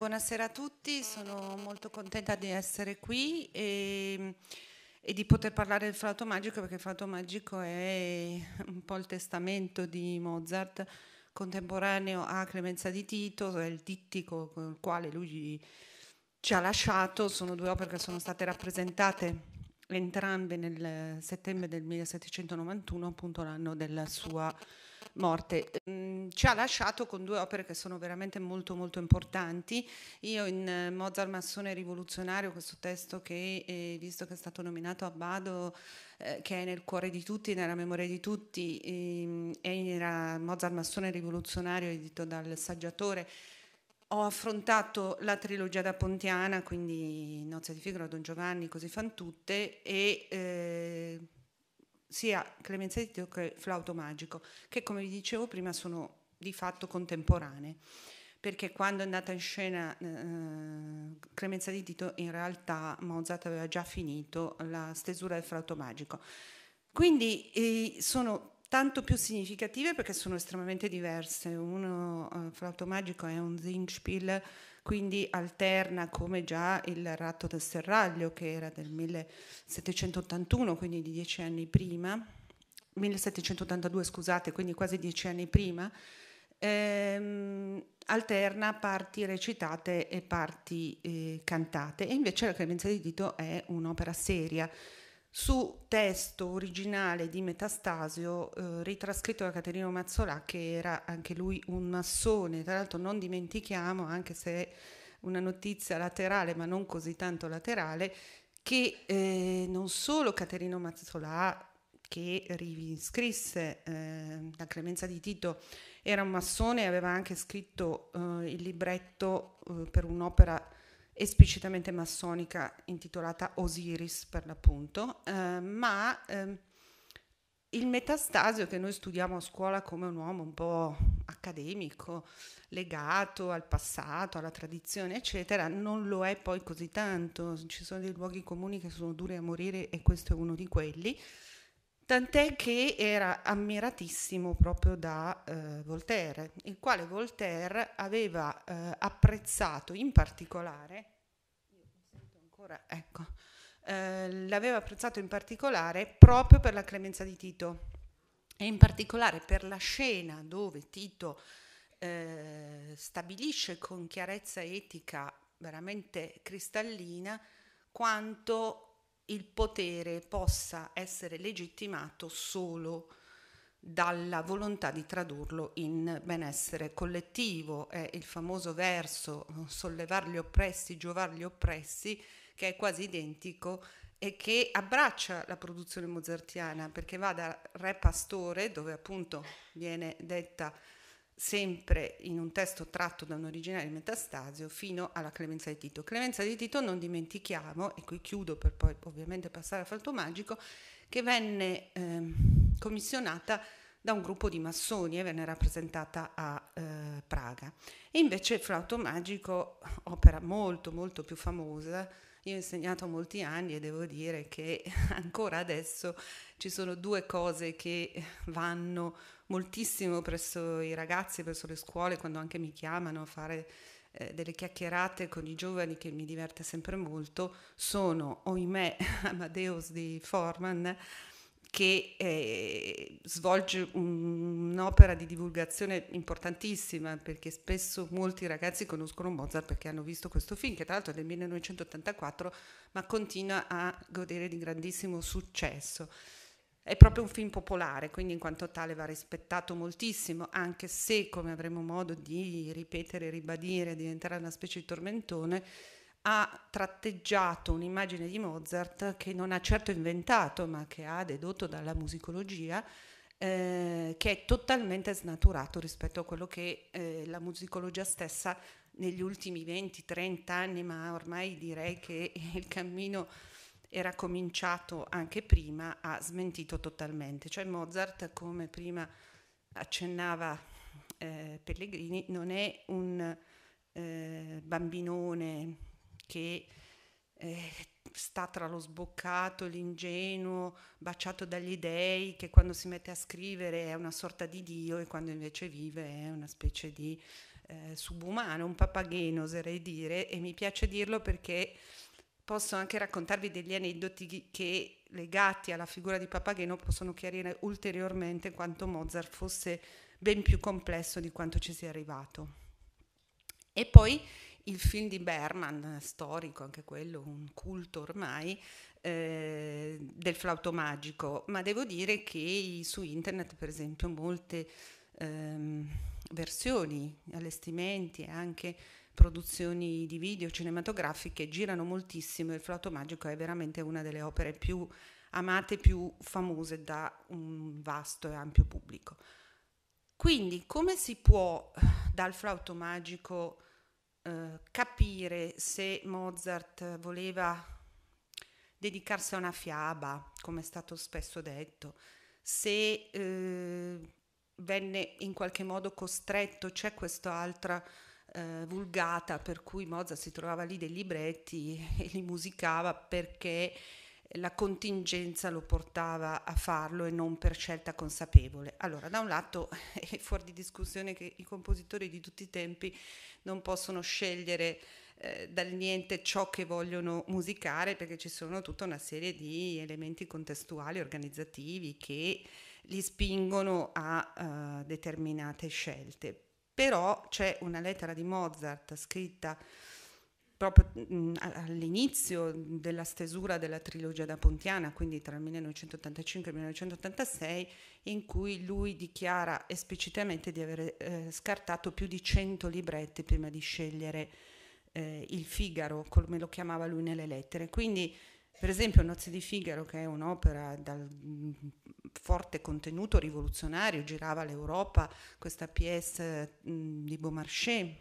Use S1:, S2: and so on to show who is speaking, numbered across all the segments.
S1: Buonasera a tutti, sono molto contenta di essere qui e, e, di poter parlare del flauto magico perché il flauto magico è un po' il testamento di Mozart contemporaneo a Clemenza di Tito, è il dittico con il quale lui ci ha lasciato, sono due opere che sono state rappresentate entrambe nel settembre del 1791, appunto l'anno della sua morte. Mm, ci ha lasciato con due opere che sono veramente molto molto importanti. Io in eh, Mozart Massone Rivoluzionario, questo testo che eh, visto che è stato nominato a Bado, eh, che è nel cuore di tutti, nella memoria di tutti, ehm, era Mozart Massone Rivoluzionario edito dal Saggiatore. Ho affrontato la trilogia da Pontiana, quindi Nozze di Figaro, Don Giovanni, così fan tutte, e sia Clemenza di Tito che Flauto Magico, che come vi dicevo prima sono di fatto contemporanee, perché quando è andata in scena eh, Clemenza di Tito in realtà Mozart aveva già finito la stesura del Flauto Magico. Quindi eh, sono tanto più significative perché sono estremamente diverse. Uno, eh, Flauto Magico è un Zingspiel quindi alterna come già il ratto del serraglio che era del 1781, quindi di dieci anni prima, 1782 scusate, quindi quasi dieci anni prima, ehm, alterna parti recitate e parti eh, cantate e invece la credenza di Dito è un'opera seria su testo originale di Metastasio, eh, ritrascritto da Caterino Mazzolà, che era anche lui un massone. Tra l'altro non dimentichiamo, anche se è una notizia laterale, ma non così tanto laterale, che eh, non solo Caterino Mazzolà, che riscrisse eh, La clemenza di Tito, era un massone e aveva anche scritto eh, il libretto eh, per un'opera esplicitamente massonica intitolata Osiris per l'appunto, eh, ma eh, il metastasio che noi studiamo a scuola come un uomo un po' accademico, legato al passato, alla tradizione, eccetera, non lo è poi così tanto. Ci sono dei luoghi comuni che sono duri a morire e questo è uno di quelli tant'è che era ammiratissimo proprio da eh, Voltaire, il quale Voltaire aveva eh, apprezzato in particolare, ancora, ecco, eh, l'aveva apprezzato in particolare proprio per la clemenza di Tito e in particolare per la scena dove Tito eh, stabilisce con chiarezza etica veramente cristallina quanto il potere possa essere legittimato solo dalla volontà di tradurlo in benessere collettivo. È il famoso verso sollevar gli oppressi, giovar gli oppressi, che è quasi identico e che abbraccia la produzione mozartiana perché va da Re Pastore, dove appunto viene detta sempre in un testo tratto da un originale di Metastasio, fino alla Clemenza di Tito. Clemenza di Tito, non dimentichiamo, e qui chiudo per poi ovviamente passare al Falto Magico, che venne eh, commissionata da un gruppo di massoni e venne rappresentata a eh, Praga. E invece Flauto Magico, opera molto molto più famosa, io ho insegnato molti anni e devo dire che ancora adesso ci sono due cose che vanno moltissimo presso i ragazzi, presso le scuole, quando anche mi chiamano a fare eh, delle chiacchierate con i giovani che mi diverte sempre molto, sono, ohimè, Amadeus di Forman che eh, svolge un'opera di divulgazione importantissima perché spesso molti ragazzi conoscono Mozart perché hanno visto questo film che tra l'altro è del 1984 ma continua a godere di grandissimo successo. È proprio un film popolare, quindi in quanto tale va rispettato moltissimo, anche se, come avremo modo di ripetere, e ribadire, diventerà una specie di tormentone, ha tratteggiato un'immagine di Mozart che non ha certo inventato, ma che ha dedotto dalla musicologia, eh, che è totalmente snaturato rispetto a quello che eh, la musicologia stessa negli ultimi 20-30 anni, ma ormai direi che il cammino era cominciato anche prima, ha smentito totalmente. Cioè Mozart, come prima accennava eh, Pellegrini, non è un eh, bambinone che eh, sta tra lo sboccato, l'ingenuo, baciato dagli dèi, che quando si mette a scrivere è una sorta di Dio e quando invece vive è una specie di eh, subumano, un papageno oserei dire, e mi piace dirlo perché posso anche raccontarvi degli aneddoti che legati alla figura di papageno possono chiarire ulteriormente quanto Mozart fosse ben più complesso di quanto ci sia arrivato. E poi il film di Berman, storico anche quello, un culto ormai, eh, del flauto magico, ma devo dire che su internet, per esempio, molte ehm, versioni, allestimenti e anche produzioni di video cinematografiche girano moltissimo, il flauto magico è veramente una delle opere più amate, più famose da un vasto e ampio pubblico. Quindi come si può dal flauto magico eh, capire se Mozart voleva dedicarsi a una fiaba, come è stato spesso detto, se eh, venne in qualche modo costretto, c'è questa altra eh, vulgata per cui Mozart si trovava lì dei libretti e li musicava perché la contingenza lo portava a farlo e non per scelta consapevole. Allora, da un lato è fuori di discussione che i compositori di tutti i tempi non possono scegliere eh, dal niente ciò che vogliono musicare perché ci sono tutta una serie di elementi contestuali, organizzativi che li spingono a eh, determinate scelte. Però c'è una lettera di Mozart scritta proprio mm, all'inizio della stesura della trilogia da Pontiana, quindi tra il 1985 e il 1986, in cui lui dichiara esplicitamente di aver eh, scartato più di 100 libretti prima di scegliere eh, il Figaro, come lo chiamava lui nelle lettere. Quindi, per esempio, Nozze di Figaro, che è un'opera dal mm, forte contenuto rivoluzionario, girava l'Europa, questa pièce mh, mm, di Beaumarchais,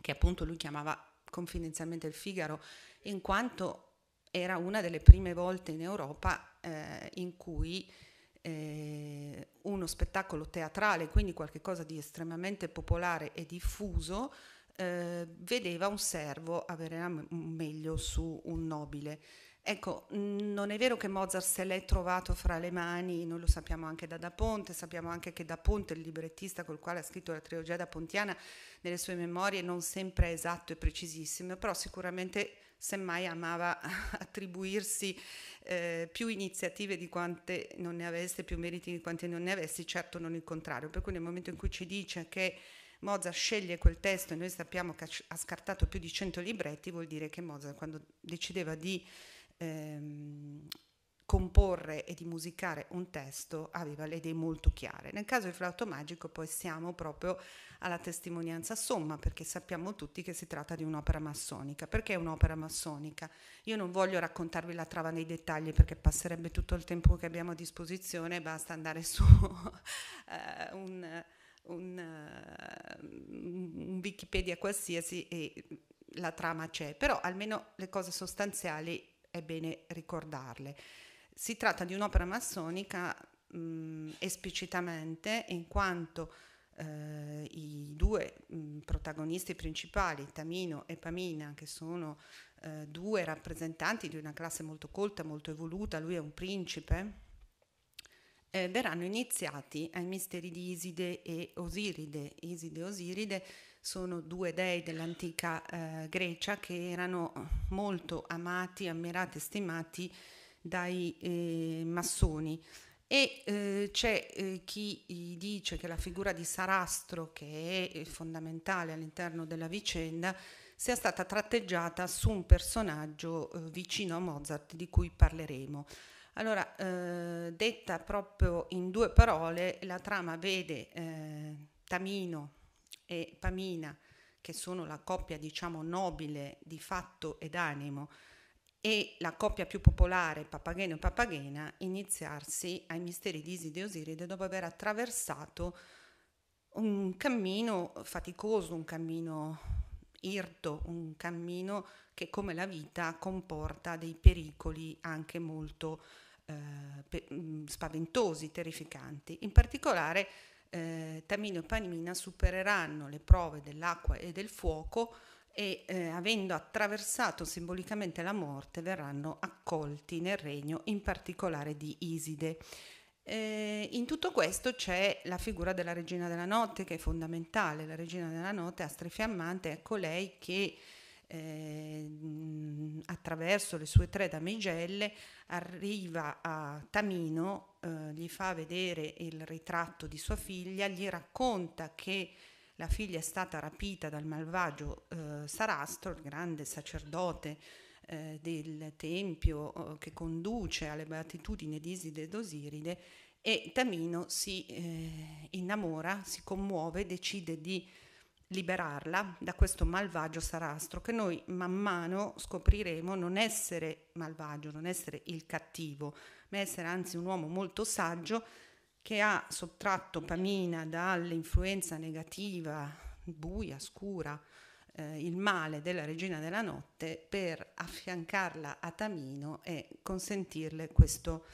S1: che appunto lui chiamava confidenzialmente il Figaro, in quanto era una delle prime volte in Europa eh, in cui eh, uno spettacolo teatrale, quindi qualcosa di estremamente popolare e diffuso, eh, vedeva un servo avere meglio su un nobile. Ecco, non è vero che Mozart se l'è trovato fra le mani, noi lo sappiamo anche da Da Ponte, sappiamo anche che Da Ponte, il librettista col quale ha scritto la trilogia da Pontiana, nelle sue memorie non sempre è esatto e precisissimo, però sicuramente semmai amava attribuirsi eh, più iniziative di quante non ne avesse, più meriti di quante non ne avesse, certo non il contrario. Per cui nel momento in cui ci dice che Mozart sceglie quel testo e noi sappiamo che ha scartato più di 100 libretti, vuol dire che Mozart quando decideva di ehm, comporre e di musicare un testo aveva le idee molto chiare. Nel caso di Flauto Magico poi siamo proprio alla testimonianza somma perché sappiamo tutti che si tratta di un'opera massonica. Perché un'opera massonica? Io non voglio raccontarvi la trava nei dettagli perché passerebbe tutto il tempo che abbiamo a disposizione, basta andare su uh, un, un, uh, un Wikipedia qualsiasi e la trama c'è, però almeno le cose sostanziali è bene ricordarle. Si tratta di un'opera massonica mh, mm, esplicitamente in quanto eh, i due mh, mm, protagonisti principali, Tamino e Pamina, che sono eh, due rappresentanti di una classe molto colta, molto evoluta, lui è un principe, eh, verranno iniziati ai misteri di Iside e Osiride. Iside e Osiride sono due dei dell'antica eh, Grecia che erano molto amati, ammirati e stimati dai eh, massoni. E eh, c'è eh, chi eh, dice che la figura di Sarastro, che è eh, fondamentale all'interno della vicenda, sia stata tratteggiata su un personaggio vicino a Mozart di cui parleremo. Allora, detta proprio in due parole, la trama vede Tamino, e Pamina, che sono la coppia diciamo nobile di fatto ed animo, e la coppia più popolare, Papageno e Papagena, iniziarsi ai misteri di Iside e Osiride dopo aver attraversato un cammino faticoso, un cammino irto, un cammino che come la vita comporta dei pericoli anche molto eh, pe- mm, spaventosi, terrificanti. In particolare eh, Tamino e Panimina supereranno le prove dell'acqua e del fuoco e eh, avendo attraversato simbolicamente la morte verranno accolti nel regno in particolare di Iside. Eh, in tutto questo c'è la figura della regina della notte che è fondamentale, la regina della notte astrifiammante è colei ecco che eh, attraverso le sue tre damigelle arriva a Tamino, eh, gli fa vedere il ritratto di sua figlia, gli racconta che la figlia è stata rapita dal malvagio eh, Sarastro, il grande sacerdote eh, del tempio eh, che conduce alle beatitudini di Iside ed Osiride e Tamino si eh, innamora, si commuove, decide di liberarla da questo malvagio sarastro che noi man mano scopriremo non essere malvagio, non essere il cattivo, ma essere anzi un uomo molto saggio che ha sottratto Pamina dall'influenza negativa, buia, scura, eh, il male della regina della notte per affiancarla a Tamino e consentirle questo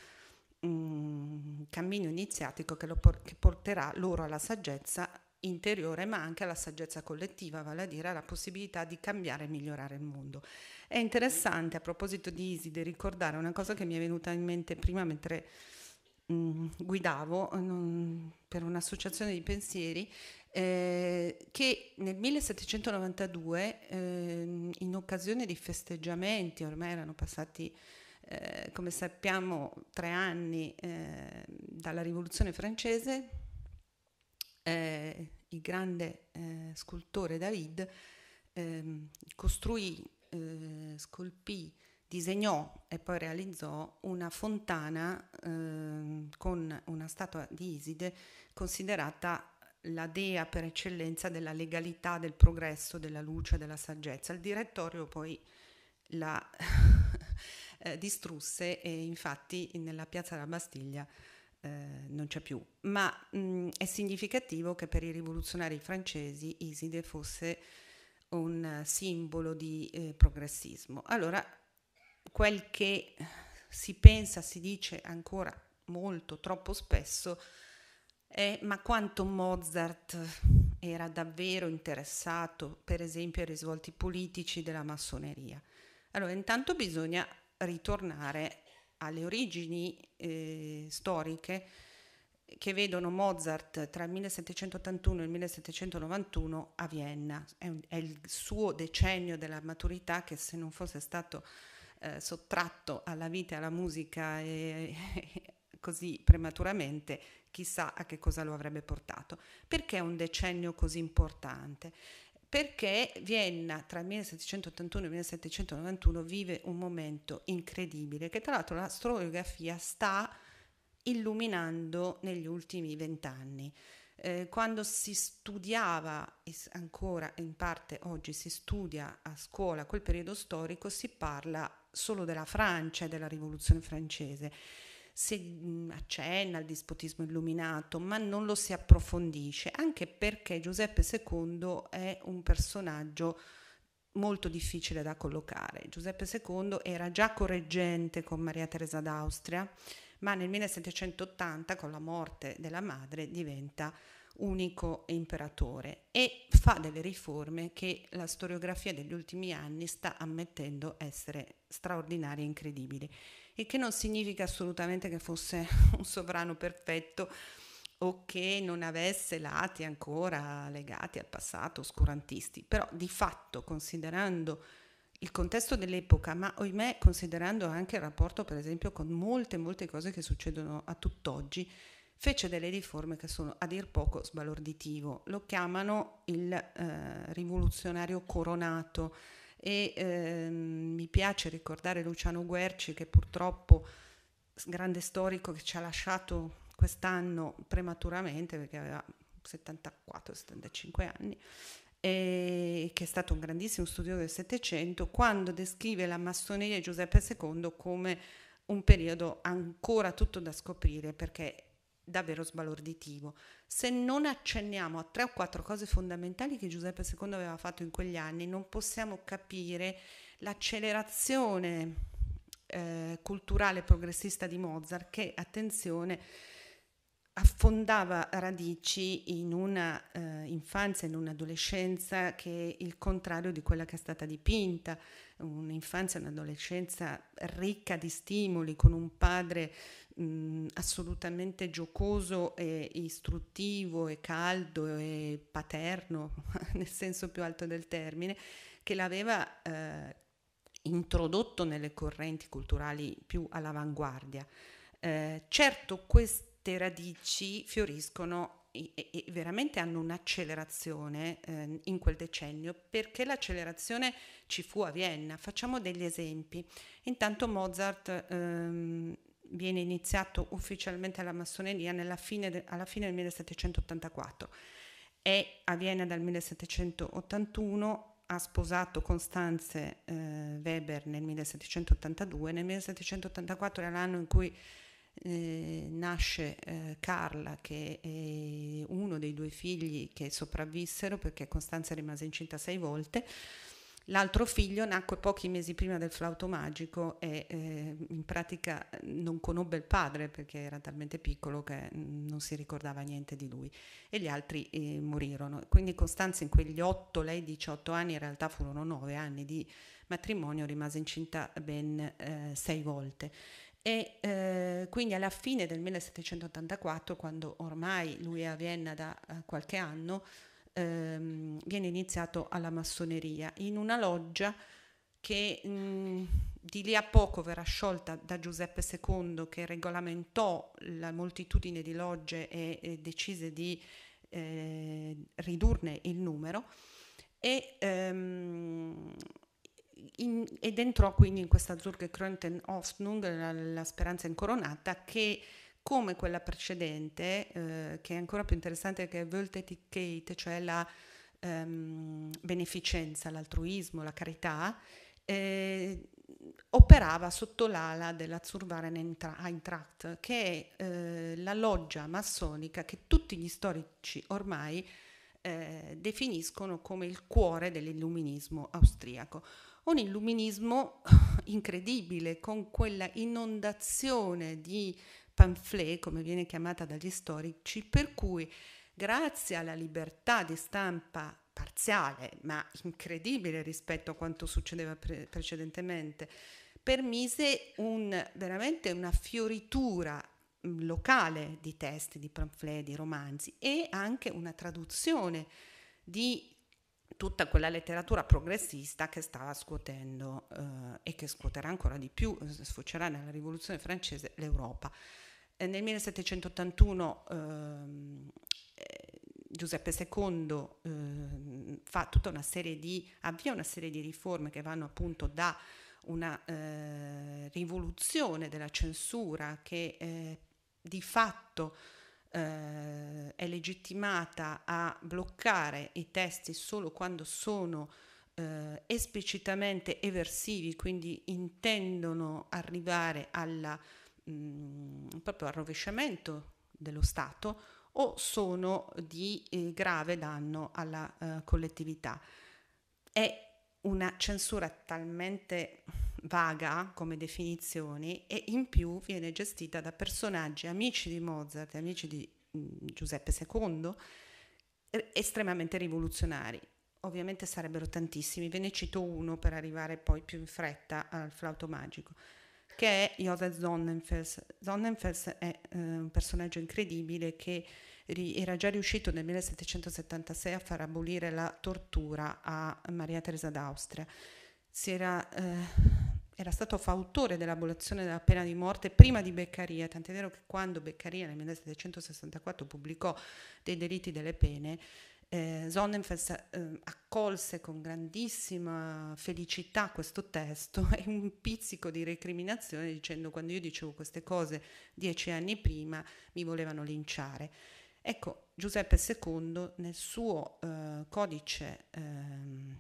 S1: mh, mm, cammino iniziatico che, por- che porterà loro alla saggezza interiore ma anche alla saggezza collettiva, vale a dire alla possibilità di cambiare e migliorare il mondo. È interessante a proposito di Iside ricordare una cosa che mi è venuta in mente prima mentre mh, mm, guidavo non, per un'associazione di pensieri eh, che nel 1792 eh, in occasione di festeggiamenti, ormai erano passati eh, come sappiamo tre anni eh, dalla rivoluzione francese, eh, il grande eh, scultore David ehm, eh, costruì, scolpì, disegnò e poi realizzò una fontana ehm, con una statua di Iside considerata la dea per eccellenza della legalità, del progresso, della luce, della saggezza. Il direttorio poi la eh, distrusse e infatti nella piazza della Bastiglia eh, non c'è più, ma mh, mm, è significativo che per i rivoluzionari francesi Iside fosse un simbolo di eh, progressismo. Allora, quel che si pensa, si dice ancora molto, troppo spesso, è ma quanto Mozart era davvero interessato, per esempio, ai risvolti politici della massoneria. Allora, intanto bisogna ritornare alle origini eh, storiche che vedono Mozart tra il 1781 e il 1791 a Vienna. È, un, è il suo decennio della maturità che se non fosse stato eh, sottratto alla vita e alla musica e, eh, e così prematuramente, chissà a che cosa lo avrebbe portato. Perché è un decennio così importante? perché Vienna tra il 1781 e il 1791 vive un momento incredibile che tra l'altro la storiografia sta illuminando negli ultimi vent'anni. Eh, quando si studiava, e ancora in parte oggi si studia a scuola quel periodo storico, si parla solo della Francia e della rivoluzione francese si mm, accenna al dispotismo illuminato, ma non lo si approfondisce, anche perché Giuseppe II è un personaggio molto difficile da collocare. Giuseppe II era già correggente con Maria Teresa d'Austria, ma nel 1780, con la morte della madre, diventa unico imperatore e fa delle riforme che la storiografia degli ultimi anni sta ammettendo essere straordinarie e incredibili il che non significa assolutamente che fosse un sovrano perfetto o che non avesse lati ancora legati al passato oscurantisti, però di fatto considerando il contesto dell'epoca, ma ohimè considerando anche il rapporto per esempio con molte molte cose che succedono a tutt'oggi, fece delle riforme che sono a dir poco sbalorditivo. Lo chiamano il eh, rivoluzionario coronato, e ehm, mi piace ricordare Luciano Guerci che purtroppo grande storico che ci ha lasciato quest'anno prematuramente perché aveva 74-75 anni e che è stato un grandissimo studioso del Settecento quando descrive la massoneria di Giuseppe II come un periodo ancora tutto da scoprire perché davvero sbalorditivo. Se non accenniamo a tre o quattro cose fondamentali che Giuseppe II aveva fatto in quegli anni, non possiamo capire l'accelerazione eh, culturale progressista di Mozart che, attenzione, affondava radici in una eh, infanzia, in un'adolescenza che è il contrario di quella che è stata dipinta, un'infanzia, un'adolescenza ricca di stimoli, con un padre mh, mm, assolutamente giocoso e istruttivo e caldo e paterno, nel senso più alto del termine, che l'aveva eh, introdotto nelle correnti culturali più all'avanguardia. Eh, certo, questo queste radici fioriscono e, e veramente hanno un'accelerazione eh, in quel decennio perché l'accelerazione ci fu a Vienna. Facciamo degli esempi. Intanto Mozart ehm, viene iniziato ufficialmente alla massoneria fine de- alla fine del 1784. È a Vienna dal 1781 ha sposato Constanze eh, Weber nel 1782, nel 1784 era l'anno in cui eh, nasce eh, Carla, che è uno dei due figli che sopravvissero perché Costanza rimase incinta sei volte. L'altro figlio nacque pochi mesi prima del flauto magico e eh, in pratica non conobbe il padre perché era talmente piccolo che non si ricordava niente di lui e gli altri eh, morirono. Quindi Costanza in quegli 8, lei 18 anni, in realtà furono 9 anni di matrimonio, rimase incinta ben 6 eh, volte. E eh, quindi alla fine del 1784, quando ormai lui è a Vienna da eh, qualche anno, ehm, viene iniziato alla massoneria in una loggia che mh, mm, di lì a poco verrà sciolta da Giuseppe II che regolamentò la moltitudine di logge e, e decise di eh, ridurne il numero e ehm, in, ed entrò quindi in questa Zurgekrönten Hoffnung, la, la speranza incoronata, che come quella precedente, eh, che è ancora più interessante che è Völtetikate, cioè la ehm, beneficenza, l'altruismo, la carità, eh, operava sotto l'ala della Zurvaren Eintracht, che è eh, la loggia massonica che tutti gli storici ormai eh, definiscono come il cuore dell'illuminismo austriaco un illuminismo incredibile con quella inondazione di pamphlet, come viene chiamata dagli storici, per cui grazie alla libertà di stampa parziale, ma incredibile rispetto a quanto succedeva pre- precedentemente, permise un, veramente una fioritura mm, locale di testi, di pamphlet, di romanzi e anche una traduzione di tutta quella letteratura progressista che stava scuotendo eh, e che scuoterà ancora di più, eh, sfocerà nella rivoluzione francese l'Europa. Eh, nel 1781 ehm, eh, Giuseppe II ehm, fa tutta una serie di, avvia una serie di riforme che vanno appunto da una eh, rivoluzione della censura che di fatto eh, è legittimata a bloccare i testi solo quando sono eh, esplicitamente eversivi, quindi intendono arrivare alla, mh, mm, proprio al rovesciamento dello Stato o sono di eh, grave danno alla eh, collettività. È una censura talmente vaga come definizione e in più viene gestita da personaggi amici di Mozart, amici di mm, Giuseppe II, estremamente rivoluzionari. Ovviamente sarebbero tantissimi, ve ne cito uno per arrivare poi più in fretta al flauto magico, che è Josef Sonnenfels. Sonnenfels è eh, un personaggio incredibile che era già riuscito nel 1776 a far abolire la tortura a Maria Teresa d'Austria. Si era eh, era stato fautore dell'abolizione della pena di morte prima di Beccaria, tant'è vero che quando Beccaria nel 1764 pubblicò dei delitti delle pene, eh, Sonnenfels eh, accolse con grandissima felicità questo testo e un pizzico di recriminazione dicendo quando io dicevo queste cose dieci anni prima mi volevano linciare. Ecco, Giuseppe II nel suo eh, codice ehm,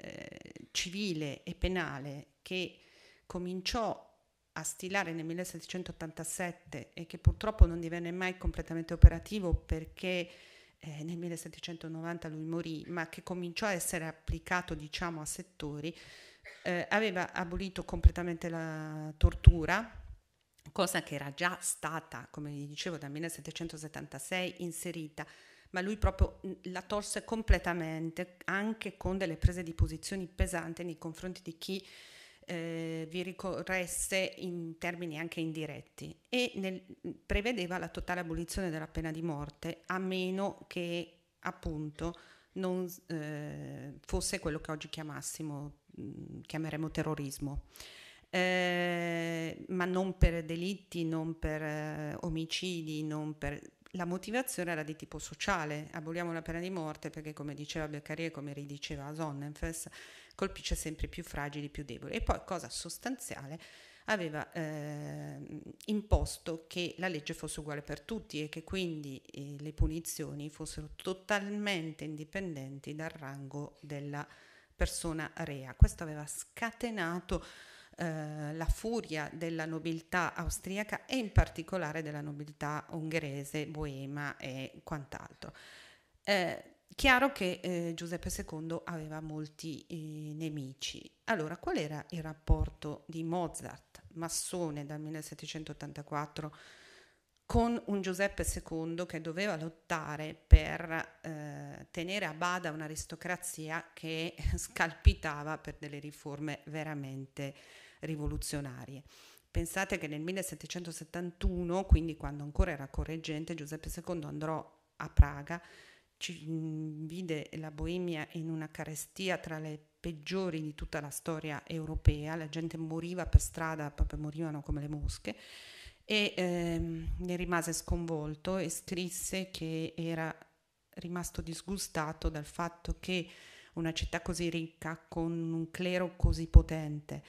S1: eh, civile e penale che cominciò a stilare nel 1787 e che purtroppo non divenne mai completamente operativo perché eh, nel 1790 lui morì, ma che cominciò a essere applicato diciamo a settori, eh, aveva abolito completamente la tortura, cosa che era già stata, come vi dicevo, dal 1776 inserita ma lui proprio mm, la tolse completamente, anche con delle prese di posizioni pesanti nei confronti di chi eh, vi ricorresse in termini anche indiretti e nel, mm, prevedeva la totale abolizione della pena di morte, a meno che appunto non eh, fosse quello che oggi chiamassimo, mm, chiameremo terrorismo. Eh, ma non per delitti, non per eh, omicidi, non per la motivazione era di tipo sociale, aboliamo la pena di morte perché come diceva Beccaria e come ridiceva Sonnenfels, colpisce sempre i più fragili, i più deboli. E poi, cosa sostanziale, aveva eh, imposto che la legge fosse uguale per tutti e che quindi eh, le punizioni fossero totalmente indipendenti dal rango della persona rea. Questo aveva scatenato eh, la furia della nobiltà austriaca e in particolare della nobiltà ungherese, boema e quant'altro. Eh, chiaro che eh, Giuseppe II aveva molti eh, nemici. Allora, qual era il rapporto di Mozart, massone dal 1784, con un Giuseppe II che doveva lottare per eh, tenere a bada un'aristocrazia che scalpitava per delle riforme veramente rivoluzionarie. Pensate che nel 1771, quindi quando ancora era correggente, Giuseppe II andò a Praga, ci mm, vide la Boemia in una carestia tra le peggiori di tutta la storia europea, la gente moriva per strada, proprio morivano come le mosche e ehm, ne rimase sconvolto e scrisse che era rimasto disgustato dal fatto che una città così ricca, con un clero così potente,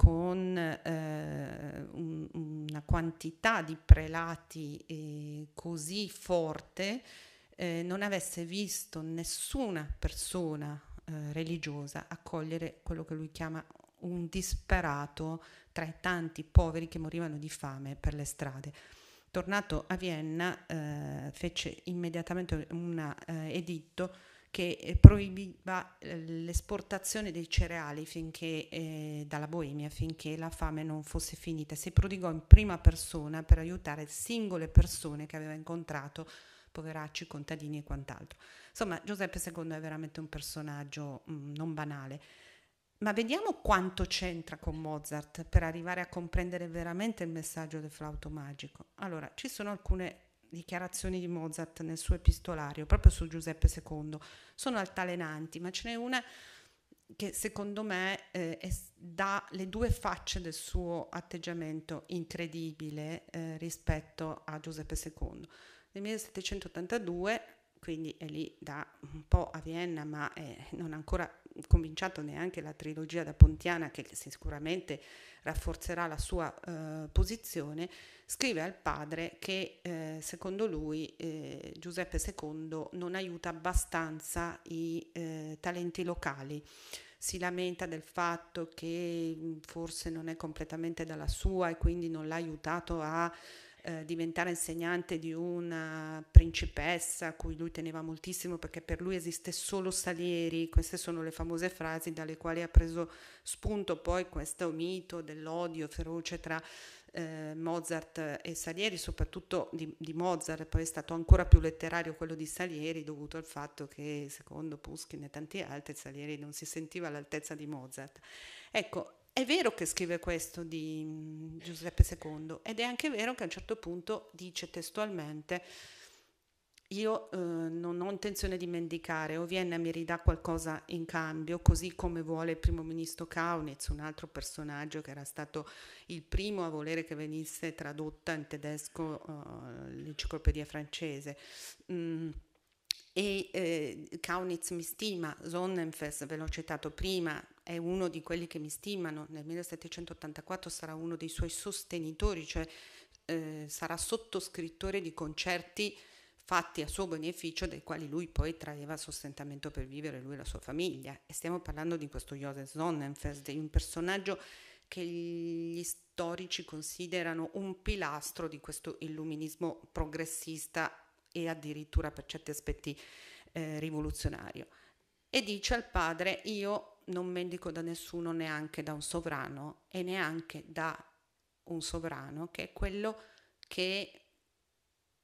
S1: con eh, un, una quantità di prelati eh, così forte eh, non avesse visto nessuna persona eh, religiosa accogliere quello che lui chiama un disperato tra i tanti poveri che morivano di fame per le strade. Tornato a Vienna eh, fece immediatamente un eh, editto che eh, proibiva eh, l'esportazione dei cereali finché, eh, dalla Boemia finché la fame non fosse finita. Si prodigò in prima persona per aiutare singole persone che aveva incontrato, poveracci, contadini e quant'altro. Insomma, Giuseppe II è veramente un personaggio mh, mm, non banale. Ma vediamo quanto c'entra con Mozart per arrivare a comprendere veramente il messaggio del flauto magico. Allora, ci sono alcune dichiarazioni di Mozart nel suo epistolario, proprio su Giuseppe II, sono altalenanti, ma ce n'è una che secondo me eh, è, dà le due facce del suo atteggiamento incredibile eh, rispetto a Giuseppe II. Nel 1782, quindi è lì da un po' a Vienna, ma è, non ancora cominciato neanche la trilogia da Pontiana, che sicuramente rafforzerà la sua eh, posizione, scrive al padre che eh, secondo lui eh, Giuseppe II non aiuta abbastanza i eh, talenti locali. Si lamenta del fatto che mm, forse non è completamente dalla sua e quindi non l'ha aiutato a eh, diventare insegnante di una principessa a cui lui teneva moltissimo perché per lui esiste solo Salieri, queste sono le famose frasi dalle quali ha preso spunto poi questo mito dell'odio feroce tra eh, Mozart e Salieri, soprattutto di, di, Mozart, poi è stato ancora più letterario quello di Salieri dovuto al fatto che secondo Puskin e tanti altri Salieri non si sentiva all'altezza di Mozart. Ecco, è vero che scrive questo di mm, Giuseppe II ed è anche vero che a un certo punto dice testualmente io eh, non ho intenzione di mendicare, o Vienna mi ridà qualcosa in cambio, così come vuole il primo ministro Kaunitz, un altro personaggio che era stato il primo a volere che venisse tradotta in tedesco eh, l'enciclopedia francese. Mm e eh, Kaunitz mi stima, Sonnenfels ve l'ho citato prima, è uno di quelli che mi stimano, nel 1784 sarà uno dei suoi sostenitori, cioè eh, sarà sottoscrittore di concerti fatti a suo beneficio dai quali lui poi traeva sostentamento per vivere lui e la sua famiglia. E stiamo parlando di questo Joseph Sonnenfels, di un personaggio che gli storici considerano un pilastro di questo illuminismo progressista e addirittura per certi aspetti eh, rivoluzionario. E dice al padre, io non mendico da nessuno neanche da un sovrano e neanche da un sovrano che è quello che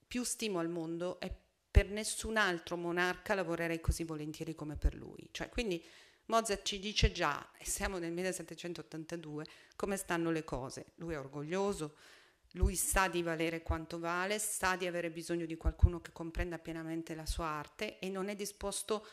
S1: più stimo al mondo e per nessun altro monarca lavorerei così volentieri come per lui. Cioè, quindi Mozart ci dice già, e siamo nel 1782, come stanno le cose. Lui è orgoglioso, lui sa di valere quanto vale, sa di avere bisogno di qualcuno che comprenda pienamente la sua arte e non è disposto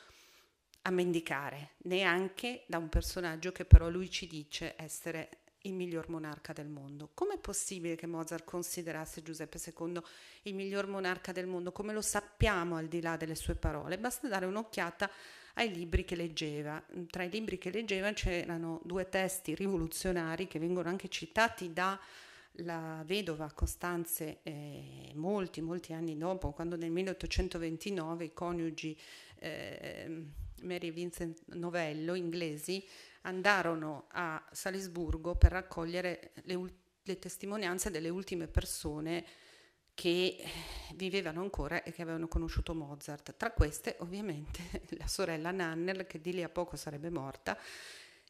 S1: a mendicare, neanche da un personaggio che però lui ci dice essere il miglior monarca del mondo. Com'è possibile che Mozart considerasse Giuseppe II il miglior monarca del mondo? Come lo sappiamo al di là delle sue parole? Basta dare un'occhiata ai libri che leggeva. Tra i libri che leggeva c'erano due testi rivoluzionari che vengono anche citati da la vedova Costanze eh, molti, molti anni dopo, quando nel 1829 i coniugi eh, Mary e Vincent Novello, inglesi, andarono a Salisburgo per raccogliere le, le testimonianze delle ultime persone che vivevano ancora e che avevano conosciuto Mozart. Tra queste ovviamente la sorella Nanner, che di lì a poco sarebbe morta,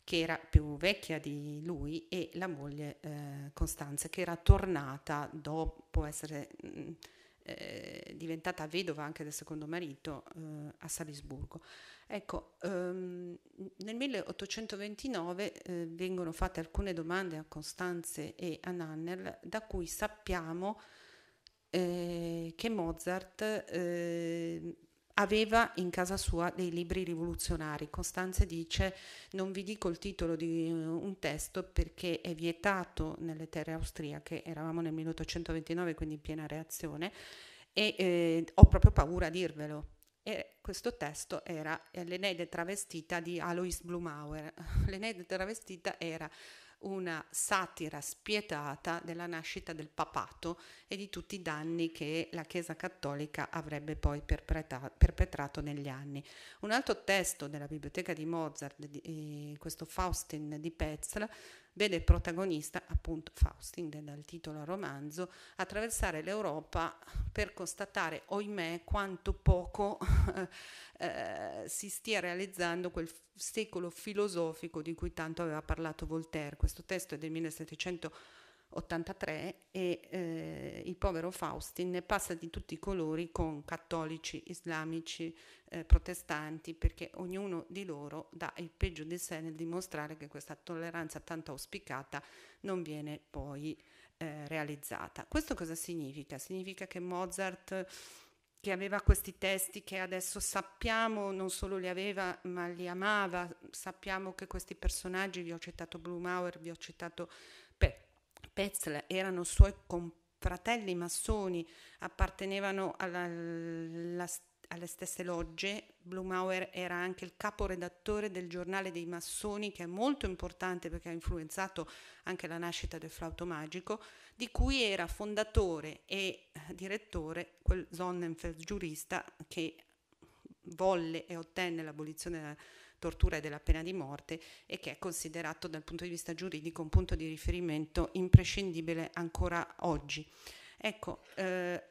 S1: che era più vecchia di lui, e la moglie eh, Costanza, che era tornata dopo essere mh, mm, eh, diventata vedova anche del secondo marito eh, a Salisburgo. Ecco, ehm, nel 1829 eh, vengono fatte alcune domande a Costanze e a Nannel, da cui sappiamo eh, che Mozart eh, aveva in casa sua dei libri rivoluzionari. Costanze dice non vi dico il titolo di eh, un testo perché è vietato nelle terre austriache, eravamo nel 1829 quindi in piena reazione e eh, ho proprio paura a dirvelo. E questo testo era eh, l'Enede travestita di Alois Blumauer. L'Enede travestita era una satira spietata della nascita del papato e di tutti i danni che la Chiesa cattolica avrebbe poi perpetrato negli anni. Un altro testo della biblioteca di Mozart, di, eh, questo Faustin di Petzl, vede protagonista appunto Faustin dal titolo al romanzo attraversare l'Europa per constatare, oimè, quanto poco eh, si stia realizzando quel secolo filosofico di cui tanto aveva parlato Voltaire. Questo testo è del 1700 83 e eh, il povero Faustin ne passa di tutti i colori con cattolici, islamici, eh, protestanti, perché ognuno di loro dà il peggio di sé nel dimostrare che questa tolleranza tanto auspicata non viene poi eh, realizzata. Questo cosa significa? Significa che Mozart che aveva questi testi che adesso sappiamo, non solo li aveva, ma li amava, sappiamo che questi personaggi, vi ho citato Blumauer, vi ho citato Petzl erano suoi confratelli massoni, appartenevano alla, alla, alle stesse logge. Blumauer era anche il caporedattore del giornale dei massoni, che è molto importante perché ha influenzato anche la nascita del flauto magico, di cui era fondatore e eh, direttore quel Sonnenfeld giurista che volle e ottenne l'abolizione della tortura e della pena di morte e che è considerato dal punto di vista giuridico un punto di riferimento imprescindibile ancora oggi. Ecco, eh,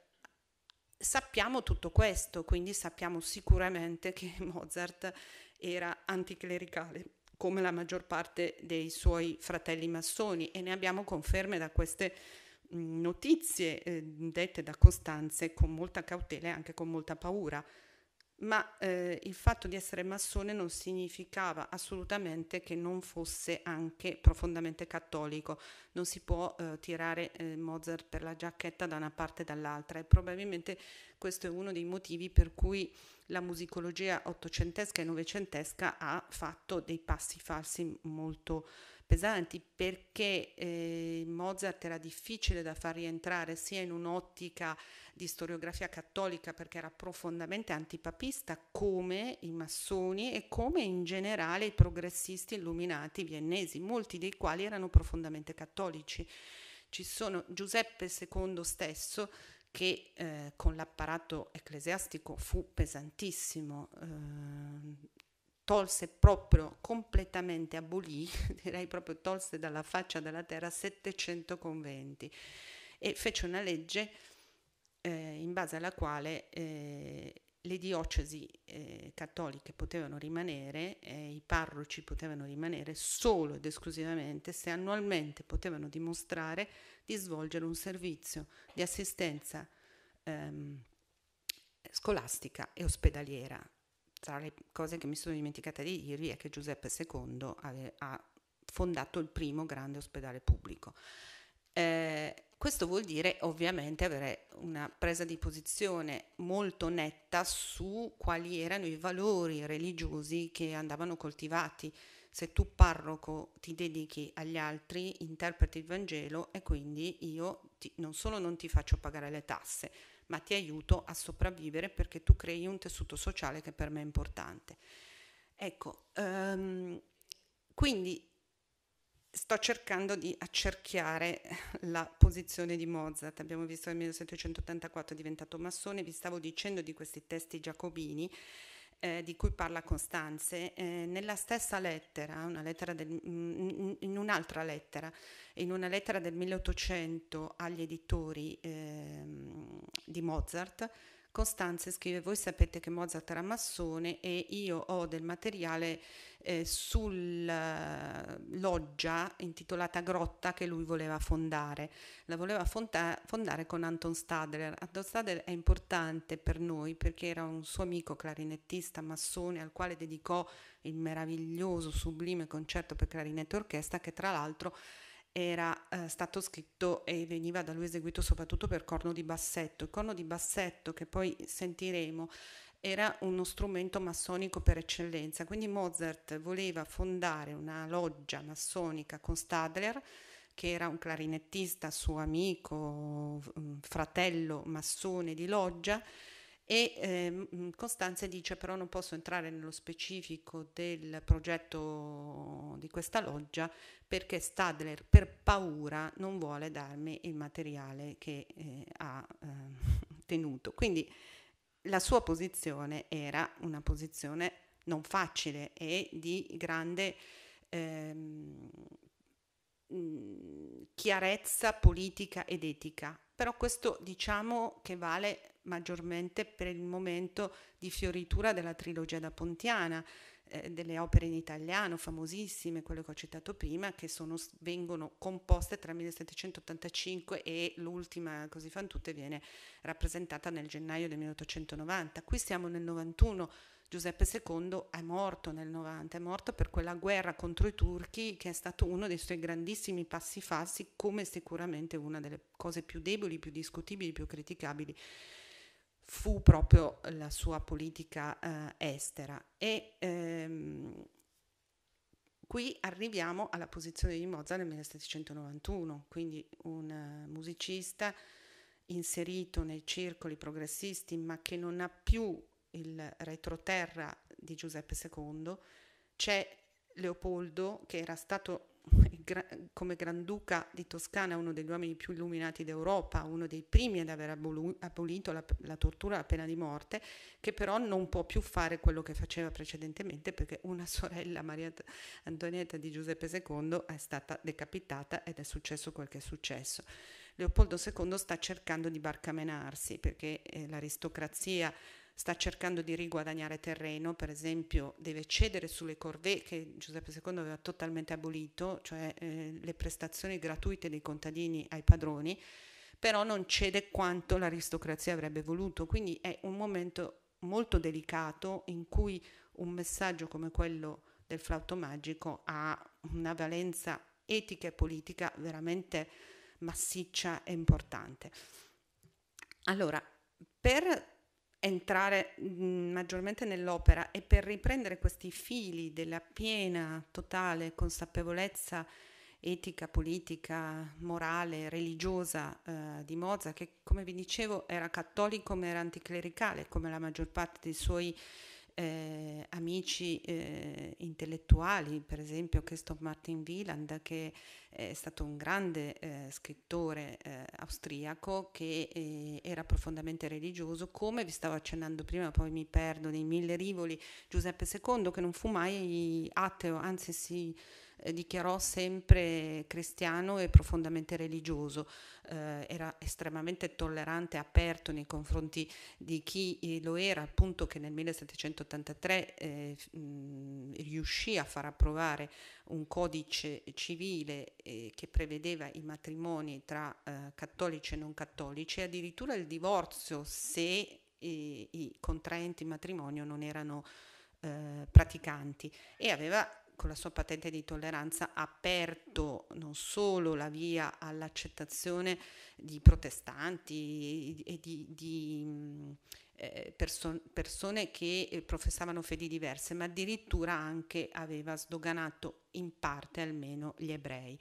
S1: sappiamo tutto questo, quindi sappiamo sicuramente che Mozart era anticlericale come la maggior parte dei suoi fratelli massoni e ne abbiamo conferme da queste mm, notizie eh, dette da Costanze con molta cautela e anche con molta paura ma eh, il fatto di essere massone non significava assolutamente che non fosse anche profondamente cattolico. Non si può eh, tirare eh, Mozart per la giacchetta da una parte e dall'altra e probabilmente questo è uno dei motivi per cui la musicologia ottocentesca e novecentesca ha fatto dei passi falsi molto pesanti perché eh, Mozart era difficile da far rientrare sia in un'ottica di storiografia cattolica perché era profondamente antipapista come i massoni e come in generale i progressisti illuminati viennesi, molti dei quali erano profondamente cattolici. Ci sono Giuseppe II stesso che eh, con l'apparato ecclesiastico fu pesantissimo. Eh, tolse proprio completamente, abolì, direi proprio tolse dalla faccia della terra 700 conventi e fece una legge eh, in base alla quale eh, le diocesi eh, cattoliche potevano rimanere, eh, i parroci potevano rimanere solo ed esclusivamente se annualmente potevano dimostrare di svolgere un servizio di assistenza ehm, scolastica e ospedaliera tra le cose che mi sono dimenticata di dirvi è che Giuseppe II ave, ha fondato il primo grande ospedale pubblico. Eh, questo vuol dire ovviamente avere una presa di posizione molto netta su quali erano i valori religiosi che andavano coltivati. Se tu parroco ti dedichi agli altri, interpreti il Vangelo e quindi io ti, non solo non ti faccio pagare le tasse, ma ti aiuto a sopravvivere perché tu crei un tessuto sociale che per me è importante. Ecco, um, quindi sto cercando di accerchiare la posizione di Mozart. Abbiamo visto che nel 1784 è diventato massone, vi stavo dicendo di questi testi giacobini eh, di cui parla Costanze, eh, nella stessa lettera, lettera del, in un'altra lettera, in una lettera del 1800 agli editori eh, di Mozart, Costanze scrive, voi sapete che Mozart era massone e io ho del materiale eh, sulla loggia intitolata Grotta che lui voleva fondare. La voleva fonda- fondare con Anton Stadler. Anton Stadler è importante per noi perché era un suo amico clarinettista massone al quale dedicò il meraviglioso, sublime concerto per clarinetto e orchestra che tra l'altro era eh, stato scritto e veniva da lui eseguito soprattutto per corno di bassetto. Il corno di bassetto, che poi sentiremo, era uno strumento massonico per eccellenza, quindi Mozart voleva fondare una loggia massonica con Stadler, che era un clarinettista suo amico, mm, fratello massone di loggia, e eh, Costanza dice però non posso entrare nello specifico del progetto di questa loggia perché Stadler per paura non vuole darmi il materiale che eh, ha eh, tenuto. Quindi la sua posizione era una posizione non facile e di grande... Ehm, chiarezza politica ed etica. Però questo diciamo che vale maggiormente per il momento di fioritura della trilogia da Pontiana, eh, delle opere in italiano famosissime, quelle che ho citato prima, che sono, vengono composte tra il 1785 e l'ultima, così fan tutte, viene rappresentata nel gennaio del 1890. Qui siamo nel 91 Giuseppe II è morto nel 90, è morto per quella guerra contro i turchi che è stato uno dei suoi grandissimi passi falsi, come sicuramente una delle cose più deboli, più discutibili, più criticabili fu proprio la sua politica eh, estera. E ehm, qui arriviamo alla posizione di Mozart nel 1791, quindi un eh, musicista inserito nei circoli progressisti ma che non ha più il retroterra di Giuseppe II, c'è Leopoldo che era stato come Granduca di Toscana uno degli uomini più illuminati d'Europa, uno dei primi ad aver abolito la, la tortura, la pena di morte, che però non può più fare quello che faceva precedentemente perché una sorella, Maria Antonietta di Giuseppe II, è stata decapitata ed è successo quel che è successo. Leopoldo II sta cercando di barcamenarsi perché eh, l'aristocrazia sta cercando di riguadagnare terreno, per esempio deve cedere sulle corvée che Giuseppe II aveva totalmente abolito, cioè eh, le prestazioni gratuite dei contadini ai padroni, però non cede quanto l'aristocrazia avrebbe voluto, quindi è un momento molto delicato in cui un messaggio come quello del flauto magico ha una valenza etica e politica veramente massiccia e importante. Allora, per entrare mhmm, maggiormente nell'opera e per riprendere questi fili della piena, totale consapevolezza etica, politica, morale, religiosa eh, di Mozart, che come vi dicevo era cattolico ma era anticlericale, come la maggior parte dei suoi eh, amici eh, intellettuali, per esempio Christoph Martin Wieland, che è stato un grande eh, scrittore eh, austriaco che eh, era profondamente religioso, come vi stavo accennando prima, poi mi perdo nei mille rivoli, Giuseppe II, che non fu mai ateo, anzi si... Sì, eh, dichiarò sempre cristiano e profondamente religioso. Eh, era estremamente tollerante e aperto nei confronti di chi eh, lo era, appunto che nel 1783 eh, mm, riuscì a far approvare un codice civile eh, che prevedeva i matrimoni tra cattolici e non cattolici, e addirittura il divorzio se i, i contraenti matrimonio non erano eh, praticanti e aveva con la sua patente di tolleranza ha aperto non solo la via all'accettazione di protestanti e di, di eh, perso- persone che eh, professavano fedi diverse, ma addirittura anche aveva sdoganato in parte almeno gli ebrei.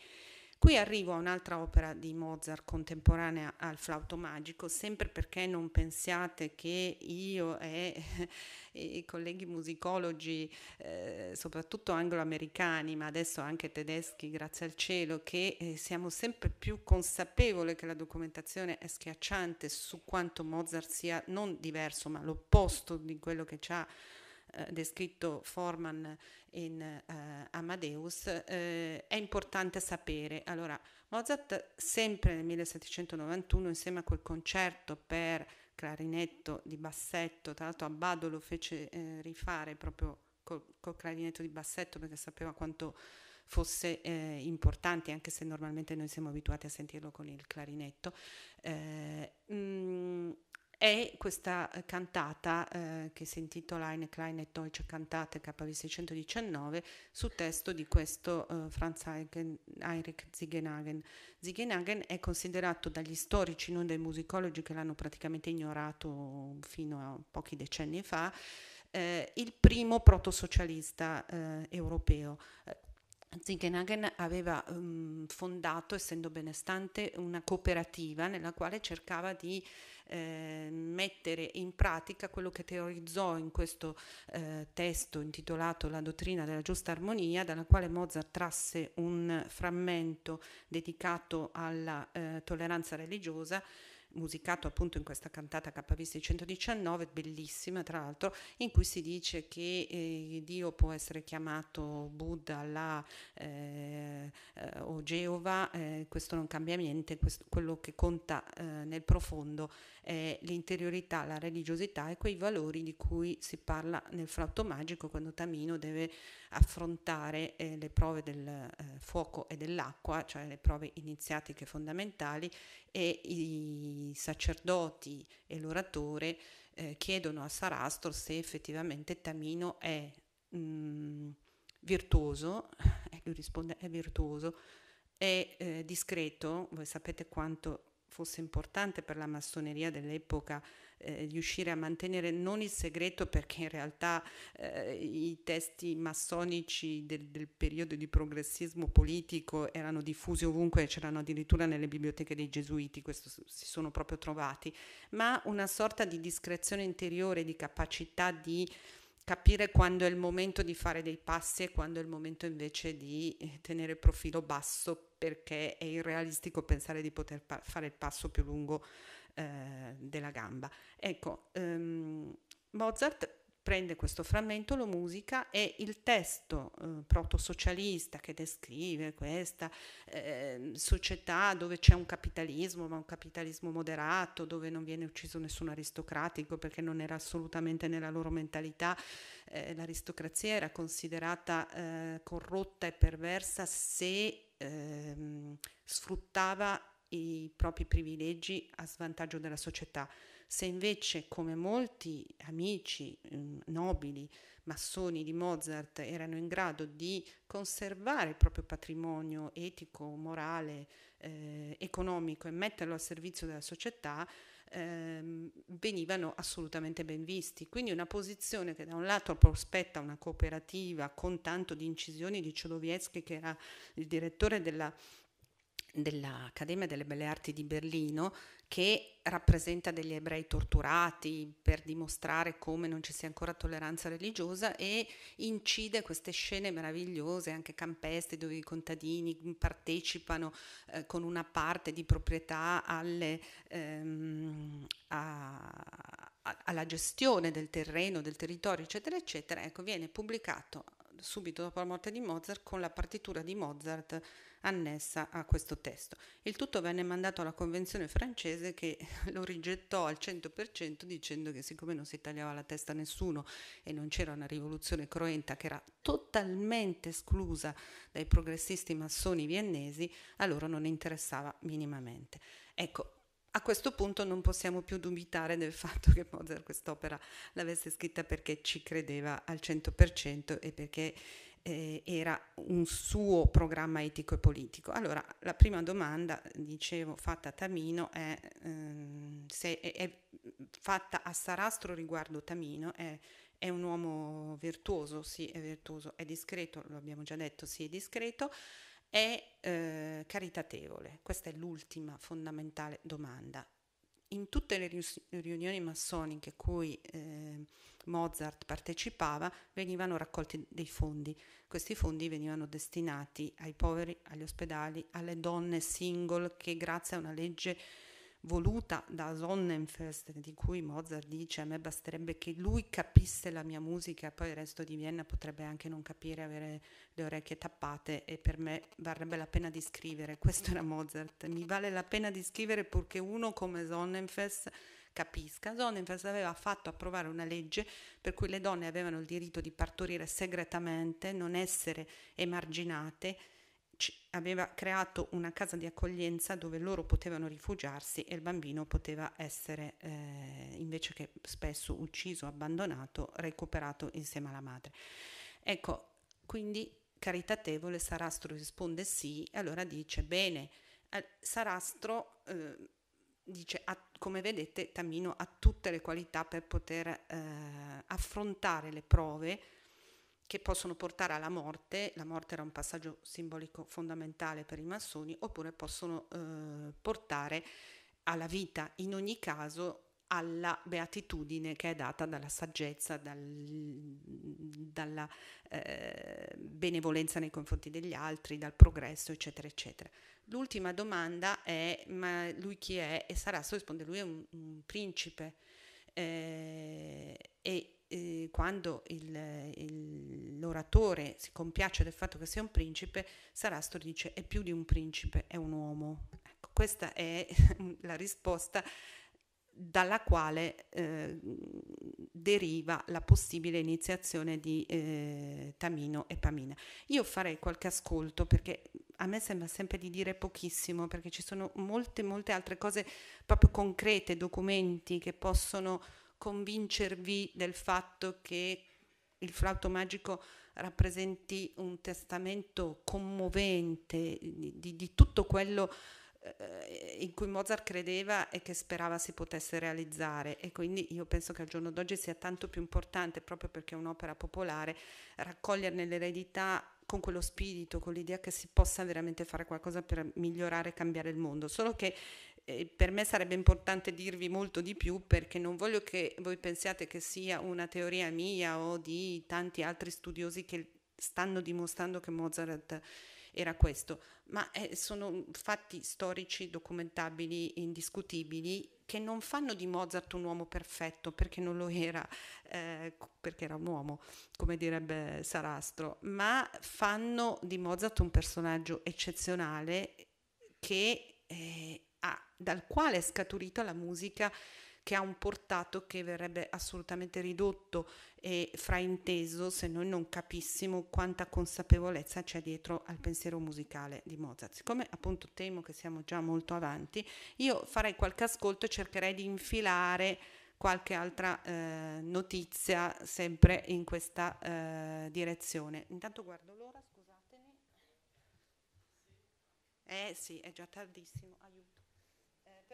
S1: Qui arrivo a un'altra opera di Mozart contemporanea al flauto magico, sempre perché non pensiate che io e, i colleghi musicologi, eh, soprattutto anglo-americani, ma adesso anche tedeschi, grazie al cielo, che eh, siamo sempre più consapevoli che la documentazione è schiacciante su quanto Mozart sia non diverso, ma l'opposto di quello che ci ha eh, descritto Forman in eh, Amadeus, eh, è importante sapere. Allora, Mozart sempre nel 1791 insieme a quel concerto per clarinetto di bassetto, tra l'altro Abbado lo fece eh, rifare proprio col, col, clarinetto di bassetto perché sapeva quanto fosse eh, importante, anche se normalmente noi siamo abituati a sentirlo con il clarinetto. Mh, eh, mm, è questa eh, cantata eh, che si intitola Eine kleine deutsche Cantate KV619 su testo di questo eh, Franz Heinrich Ziegenhagen. Ziegenhagen è considerato dagli storici, non dai musicologi che l'hanno praticamente ignorato fino a pochi decenni fa, eh, il primo protosocialista eh, europeo. Eh, Ziegenhagen aveva um, fondato, essendo benestante, una cooperativa nella quale cercava di eh, mettere in pratica quello che teorizzò in questo eh, testo intitolato La dottrina della giusta armonia, dalla quale Mozart trasse un frammento dedicato alla eh, tolleranza religiosa musicato appunto in questa cantata KV 119, bellissima tra l'altro, in cui si dice che eh, Dio può essere chiamato Buddha, Allah eh, eh, o Geova, eh, questo non cambia niente, questo, quello che conta eh, nel profondo eh, l'interiorità, la religiosità e quei valori di cui si parla nel flauto magico quando Tamino deve affrontare eh, le prove del eh, fuoco e dell'acqua, cioè le prove iniziatiche fondamentali e i sacerdoti e l'oratore eh, chiedono a Sarastro se effettivamente Tamino è mh, mm, virtuoso e lui risponde è virtuoso, è eh, discreto, voi sapete quanto fosse importante per la massoneria dell'epoca eh, riuscire a mantenere non il segreto perché in realtà eh, i testi massonici del, del, periodo di progressismo politico erano diffusi ovunque, c'erano addirittura nelle biblioteche dei gesuiti, questo si sono proprio trovati, ma una sorta di discrezione interiore, di capacità di capire quando è il momento di fare dei passi e quando è il momento invece di eh, tenere profilo basso perché è irrealistico pensare di poter pa- fare il passo più lungo eh, della gamba. Ecco, ehm, Mozart prende questo frammento, lo musica e il testo eh, proto-socialista che descrive questa eh, società dove c'è un capitalismo, ma un capitalismo moderato, dove non viene ucciso nessun aristocratico perché non era assolutamente nella loro mentalità. Eh, l'aristocrazia era considerata eh, corrotta e perversa se ehm, sfruttava i propri privilegi a svantaggio della società. Se invece, come molti amici mh, mm, nobili, massoni di Mozart erano in grado di conservare il proprio patrimonio etico, morale, eh, economico e metterlo al servizio della società, ehm, venivano assolutamente ben visti. Quindi una posizione che da un lato prospetta una cooperativa con tanto di incisioni di Ciodowiecki che era il direttore della dell'Accademia delle Belle Arti di Berlino che rappresenta degli ebrei torturati per dimostrare come non ci sia ancora tolleranza religiosa e incide queste scene meravigliose, anche campeste, dove i contadini partecipano eh, con una parte di proprietà alle, ehm, a, a, alla gestione del terreno, del territorio, eccetera, eccetera. Ecco, viene pubblicato subito dopo la morte di Mozart con la partitura di Mozart annessa a questo testo. Il tutto venne mandato alla Convenzione francese che lo rigettò al 100% dicendo che siccome non si tagliava la testa a nessuno e non c'era una rivoluzione croenta che era totalmente esclusa dai progressisti massoni viennesi, a loro non interessava minimamente. Ecco, a questo punto non possiamo più dubitare del fatto che Mozart quest'opera l'avesse scritta perché ci credeva al 100% e perché eh, era un suo programma etico e politico. Allora, la prima domanda, dicevo, fatta a Tamino è ehm, se è, è, fatta a Sarastro riguardo Tamino è, è un uomo virtuoso, sì, è virtuoso, è discreto, lo abbiamo già detto, sì, è discreto, è eh, caritatevole. Questa è l'ultima fondamentale domanda in tutte le riunioni massoniche a cui eh, Mozart partecipava venivano raccolti dei fondi. Questi fondi venivano destinati ai poveri, agli ospedali, alle donne single che grazie a una legge voluta da Sonnenfest, di cui Mozart dice a me basterebbe che lui capisse la mia musica, poi il resto di Vienna potrebbe anche non capire, avere le orecchie tappate e per me varrebbe la pena di scrivere, questo era Mozart, mi vale la pena di scrivere purché uno come Sonnenfest capisca. Sonnenfest aveva fatto approvare una legge per cui le donne avevano il diritto di partorire segretamente, non essere emarginate aveva creato una casa di accoglienza dove loro potevano rifugiarsi e il bambino poteva essere, eh, invece che spesso ucciso, abbandonato, recuperato insieme alla madre. Ecco, quindi caritatevole Sarastro risponde sì, allora dice bene, eh, Sarastro eh, dice ha, come vedete Tamino ha tutte le qualità per poter eh, affrontare le prove, che possono portare alla morte, la morte era un passaggio simbolico fondamentale per i massoni, oppure possono eh, portare alla vita, in ogni caso alla beatitudine che è data dalla saggezza, dal, dalla eh, benevolenza nei confronti degli altri, dal progresso, eccetera, eccetera. L'ultima domanda è, ma lui chi è? E Sarasso risponde, lui è un, un principe eh, e eh, quando il, il, l'oratore si compiace del fatto che sia un principe, Sarastro dice è più di un principe, è un uomo. Ecco, questa è la risposta dalla quale eh, deriva la possibile iniziazione di eh, Tamino e Pamina. Io farei qualche ascolto perché a me sembra sempre di dire pochissimo perché ci sono molte molte altre cose proprio concrete, documenti che possono convincervi del fatto che il flauto magico rappresenti un testamento commovente di, di, di tutto quello eh, in cui Mozart credeva e che sperava si potesse realizzare e quindi io penso che al giorno d'oggi sia tanto più importante proprio perché è un'opera popolare raccoglierne l'eredità con quello spirito, con l'idea che si possa veramente fare qualcosa per migliorare e cambiare il mondo, solo che per me sarebbe importante dirvi molto di più perché non voglio che voi pensiate che sia una teoria mia o di tanti altri studiosi che stanno dimostrando che Mozart era questo, ma eh, sono fatti storici, documentabili, indiscutibili che non fanno di Mozart un uomo perfetto perché non lo era, eh, perché era un uomo, come direbbe Sarastro, ma fanno di Mozart un personaggio eccezionale che eh, dal quale è scaturita la musica che ha un portato che verrebbe assolutamente ridotto e frainteso se noi non capissimo quanta consapevolezza c'è dietro al pensiero musicale di Mozart. Siccome appunto temo che siamo già molto avanti, io farei qualche ascolto e cercherei di infilare qualche altra eh, notizia sempre in questa eh, direzione. Intanto guardo l'ora, scusatemi. Eh sì, è già tardissimo, aiuto.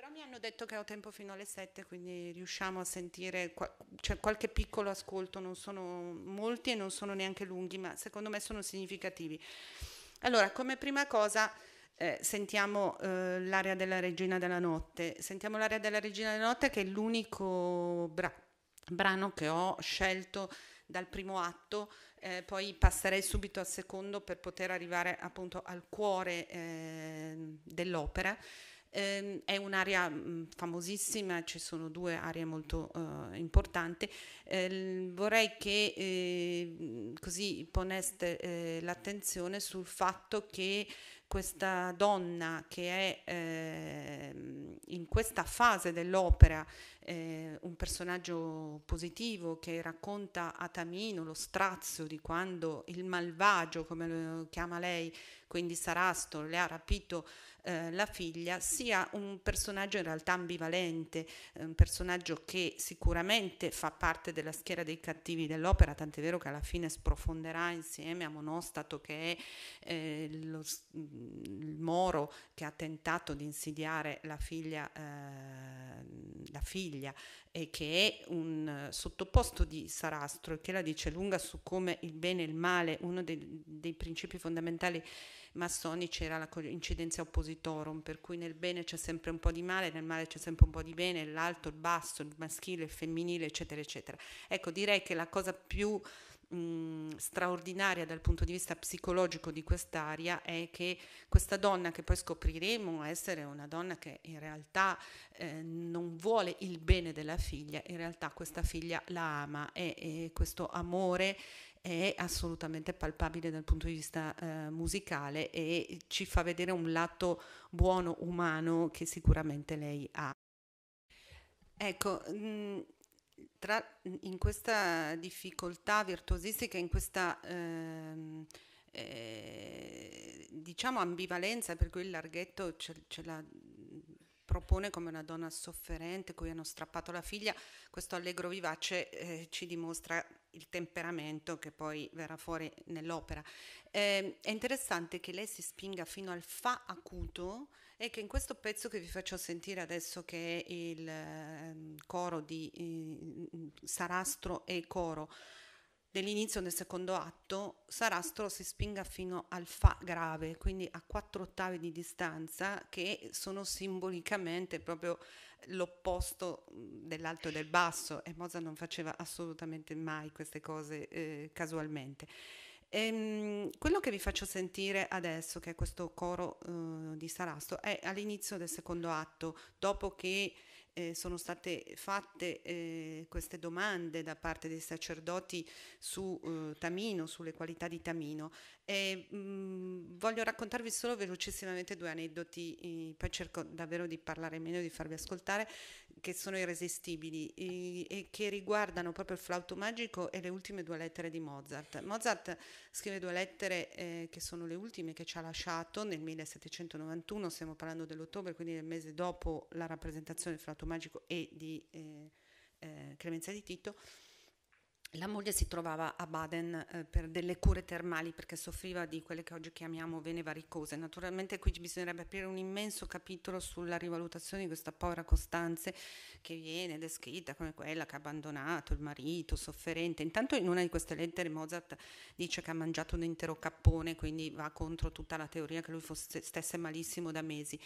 S1: Però mi hanno detto che ho tempo fino alle 7, quindi riusciamo a sentire qua, cioè qualche piccolo ascolto, non sono molti e non sono neanche lunghi, ma secondo me sono significativi. Allora, come prima cosa eh, sentiamo eh, l'area della Regina della Notte. Sentiamo l'area della Regina della Notte che è l'unico bra- brano che ho scelto dal primo atto, eh, poi passerei subito al secondo per poter arrivare appunto al cuore eh, dell'opera eh, è un'area mm, famosissima, ci sono due aree molto eh, importanti. Eh, vorrei che eh, così poneste eh, l'attenzione sul fatto che questa donna che è ehm, in questa fase dell'opera eh, un personaggio positivo che racconta a Tamino lo strazio di quando il malvagio, come lo chiama lei, quindi Sarasto, le ha rapito eh, la figlia, sia un personaggio in realtà ambivalente, eh, un personaggio che sicuramente fa parte della schiera dei cattivi dell'opera, tant'è vero che alla fine sprofonderà insieme a Monostato che è eh, lo, il Moro che ha tentato di insidiare la figlia, eh, la figlia Siviglia e che è un eh, sottoposto di Sarastro e che la dice lunga su come il bene e il male, uno dei, dei principi fondamentali massonici era la coincidenza oppositorum, per cui nel bene c'è sempre un po' di male, nel male c'è sempre un po' di bene, l'alto, il basso, il maschile, il femminile, eccetera, eccetera. Ecco, direi che la cosa più straordinaria dal punto di vista psicologico di quest'area è che questa donna che poi scopriremo essere una donna che in realtà eh, non vuole il bene della figlia, in realtà questa figlia la ama e, e questo amore è assolutamente palpabile dal punto di vista eh, musicale e ci fa vedere un lato buono umano che sicuramente lei ha. Ecco, mh, tra, in questa difficoltà virtuosistica, in questa ehm, eh, diciamo ambivalenza per cui il larghetto ce, ce la mm, propone come una donna sofferente cui hanno strappato la figlia, questo allegro vivace eh, ci dimostra il temperamento che poi verrà fuori nell'opera. Eh, è interessante che lei si spinga fino al fa acuto è che in questo pezzo che vi faccio sentire adesso che è il eh, coro di eh, Sarastro e coro dell'inizio del secondo atto, Sarastro si spinga fino al fa grave, quindi a quattro ottavi di distanza che sono simbolicamente proprio l'opposto mm, dell'alto e del basso e Mozart non faceva assolutamente mai queste cose eh, casualmente. Ehm, quello che vi faccio sentire adesso, che è questo coro eh, di Sarasto, è all'inizio del secondo atto, dopo che eh, sono state fatte eh, queste domande da parte dei sacerdoti su eh, Tamino, sulle qualità di Tamino. E, mh, mm, voglio raccontarvi solo velocissimamente due aneddoti, poi cerco davvero di parlare meno, e di farvi ascoltare, che sono irresistibili e che riguardano proprio il flauto magico e le ultime due lettere di Mozart. Mozart scrive due lettere eh, che sono le ultime che ci ha lasciato nel 1791, stiamo parlando dell'ottobre, quindi nel mese dopo la rappresentazione del flauto Porto Magico e di eh, eh, Clemenza di Tito, la moglie si trovava a Baden eh, per delle cure termali perché soffriva di quelle che oggi chiamiamo vene varicose. Naturalmente qui bisognerebbe aprire un immenso capitolo sulla rivalutazione di questa povera Costanze che viene descritta come quella che ha abbandonato il marito, sofferente. Intanto in una di queste lettere Mozart dice che ha mangiato un intero cappone, quindi va contro tutta la teoria che lui fosse, stesse malissimo da mesi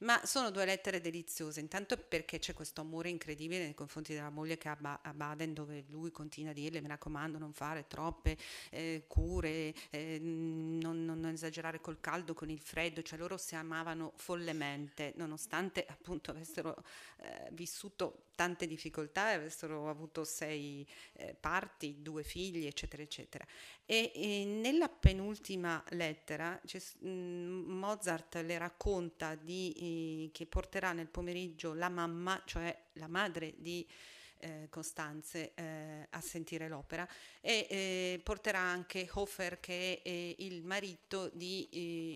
S1: ma sono due lettere deliziose, intanto perché c'è questo amore incredibile nei confronti della moglie che ha a Baden, dove lui continua a dirle, mi raccomando, non fare troppe eh, cure, eh, non, non, non, esagerare col caldo, con il freddo, cioè loro si amavano follemente, nonostante appunto avessero eh, vissuto tante difficoltà e avessero avuto sei eh, parti, due figli, eccetera, eccetera. E, e nella penultima lettera mm, Mozart le racconta di, eh, che porterà nel pomeriggio la mamma, cioè la madre di eh, Costanze eh, a sentire l'opera e eh, porterà anche Hofer che è il marito di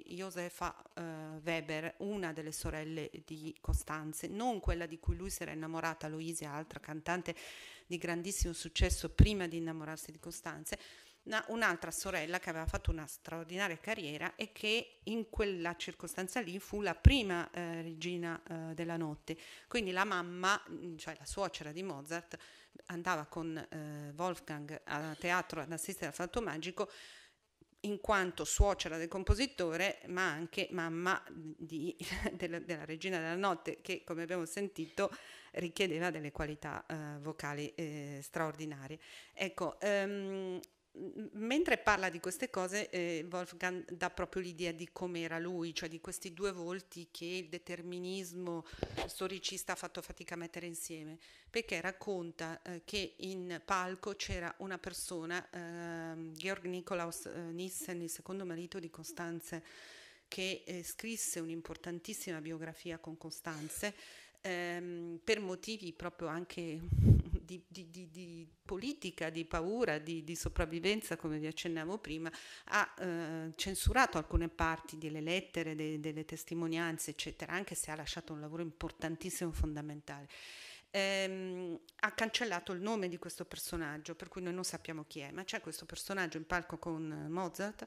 S1: eh, Josefa eh, Weber, una delle sorelle di Costanze, non quella di cui lui si era innamorata, Luisa, altra cantante di grandissimo successo prima di innamorarsi di Costanze, una, un'altra sorella che aveva fatto una straordinaria carriera e che in quella circostanza lì fu la prima eh, regina eh, della notte. Quindi la mamma, mm, cioè la suocera di Mozart, andava con eh, Wolfgang a teatro ad assistere al fatto magico in quanto suocera del compositore, ma anche mamma di, della, della, regina della notte, che come abbiamo sentito richiedeva delle qualità eh, vocali eh, straordinarie. Ecco, um, mentre parla di queste cose, eh, Wolfgang dà proprio l'idea di com'era lui, cioè di questi due volti che il determinismo storicista ha fatto fatica a mettere insieme, perché racconta eh, che in palco c'era una persona, eh, Georg Nikolaus eh, Nissen, il secondo marito di Costanze, che eh, scrisse un'importantissima biografia con Costanze, ehm, per motivi proprio anche di, di, di politica, di paura, di, sopravvivenza, come vi accennavo prima, ha eh, censurato alcune parti delle lettere, de, delle testimonianze, eccetera, anche se ha lasciato un lavoro importantissimo, fondamentale. Ehm, ha cancellato il nome di questo personaggio, per cui noi non sappiamo chi è, ma c'è questo personaggio in palco con eh, Mozart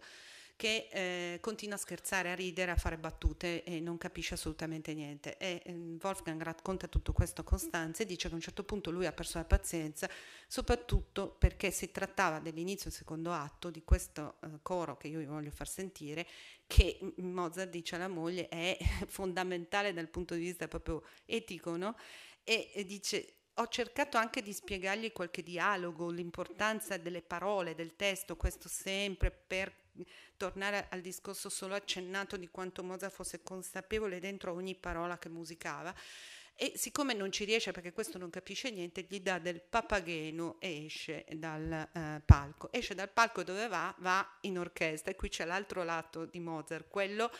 S1: che eh, continua a scherzare, a ridere, a fare battute e non capisce assolutamente niente. E eh, Wolfgang racconta tutto questo a Costanza e dice che a un certo punto lui ha perso la pazienza, soprattutto perché si trattava dell'inizio del secondo atto di questo eh, coro che io vi voglio far sentire, che Mozart dice alla moglie è fondamentale dal punto di vista proprio etico, no? E, e dice ho cercato anche di spiegargli qualche dialogo, l'importanza delle parole, del testo, questo sempre per tornare al discorso solo accennato di quanto Mozart fosse consapevole dentro ogni parola che musicava. E siccome non ci riesce perché questo non capisce niente, gli dà del papageno e esce dal eh, palco. Esce dal palco dove va? Va in orchestra. E qui c'è l'altro lato di Mozart, quello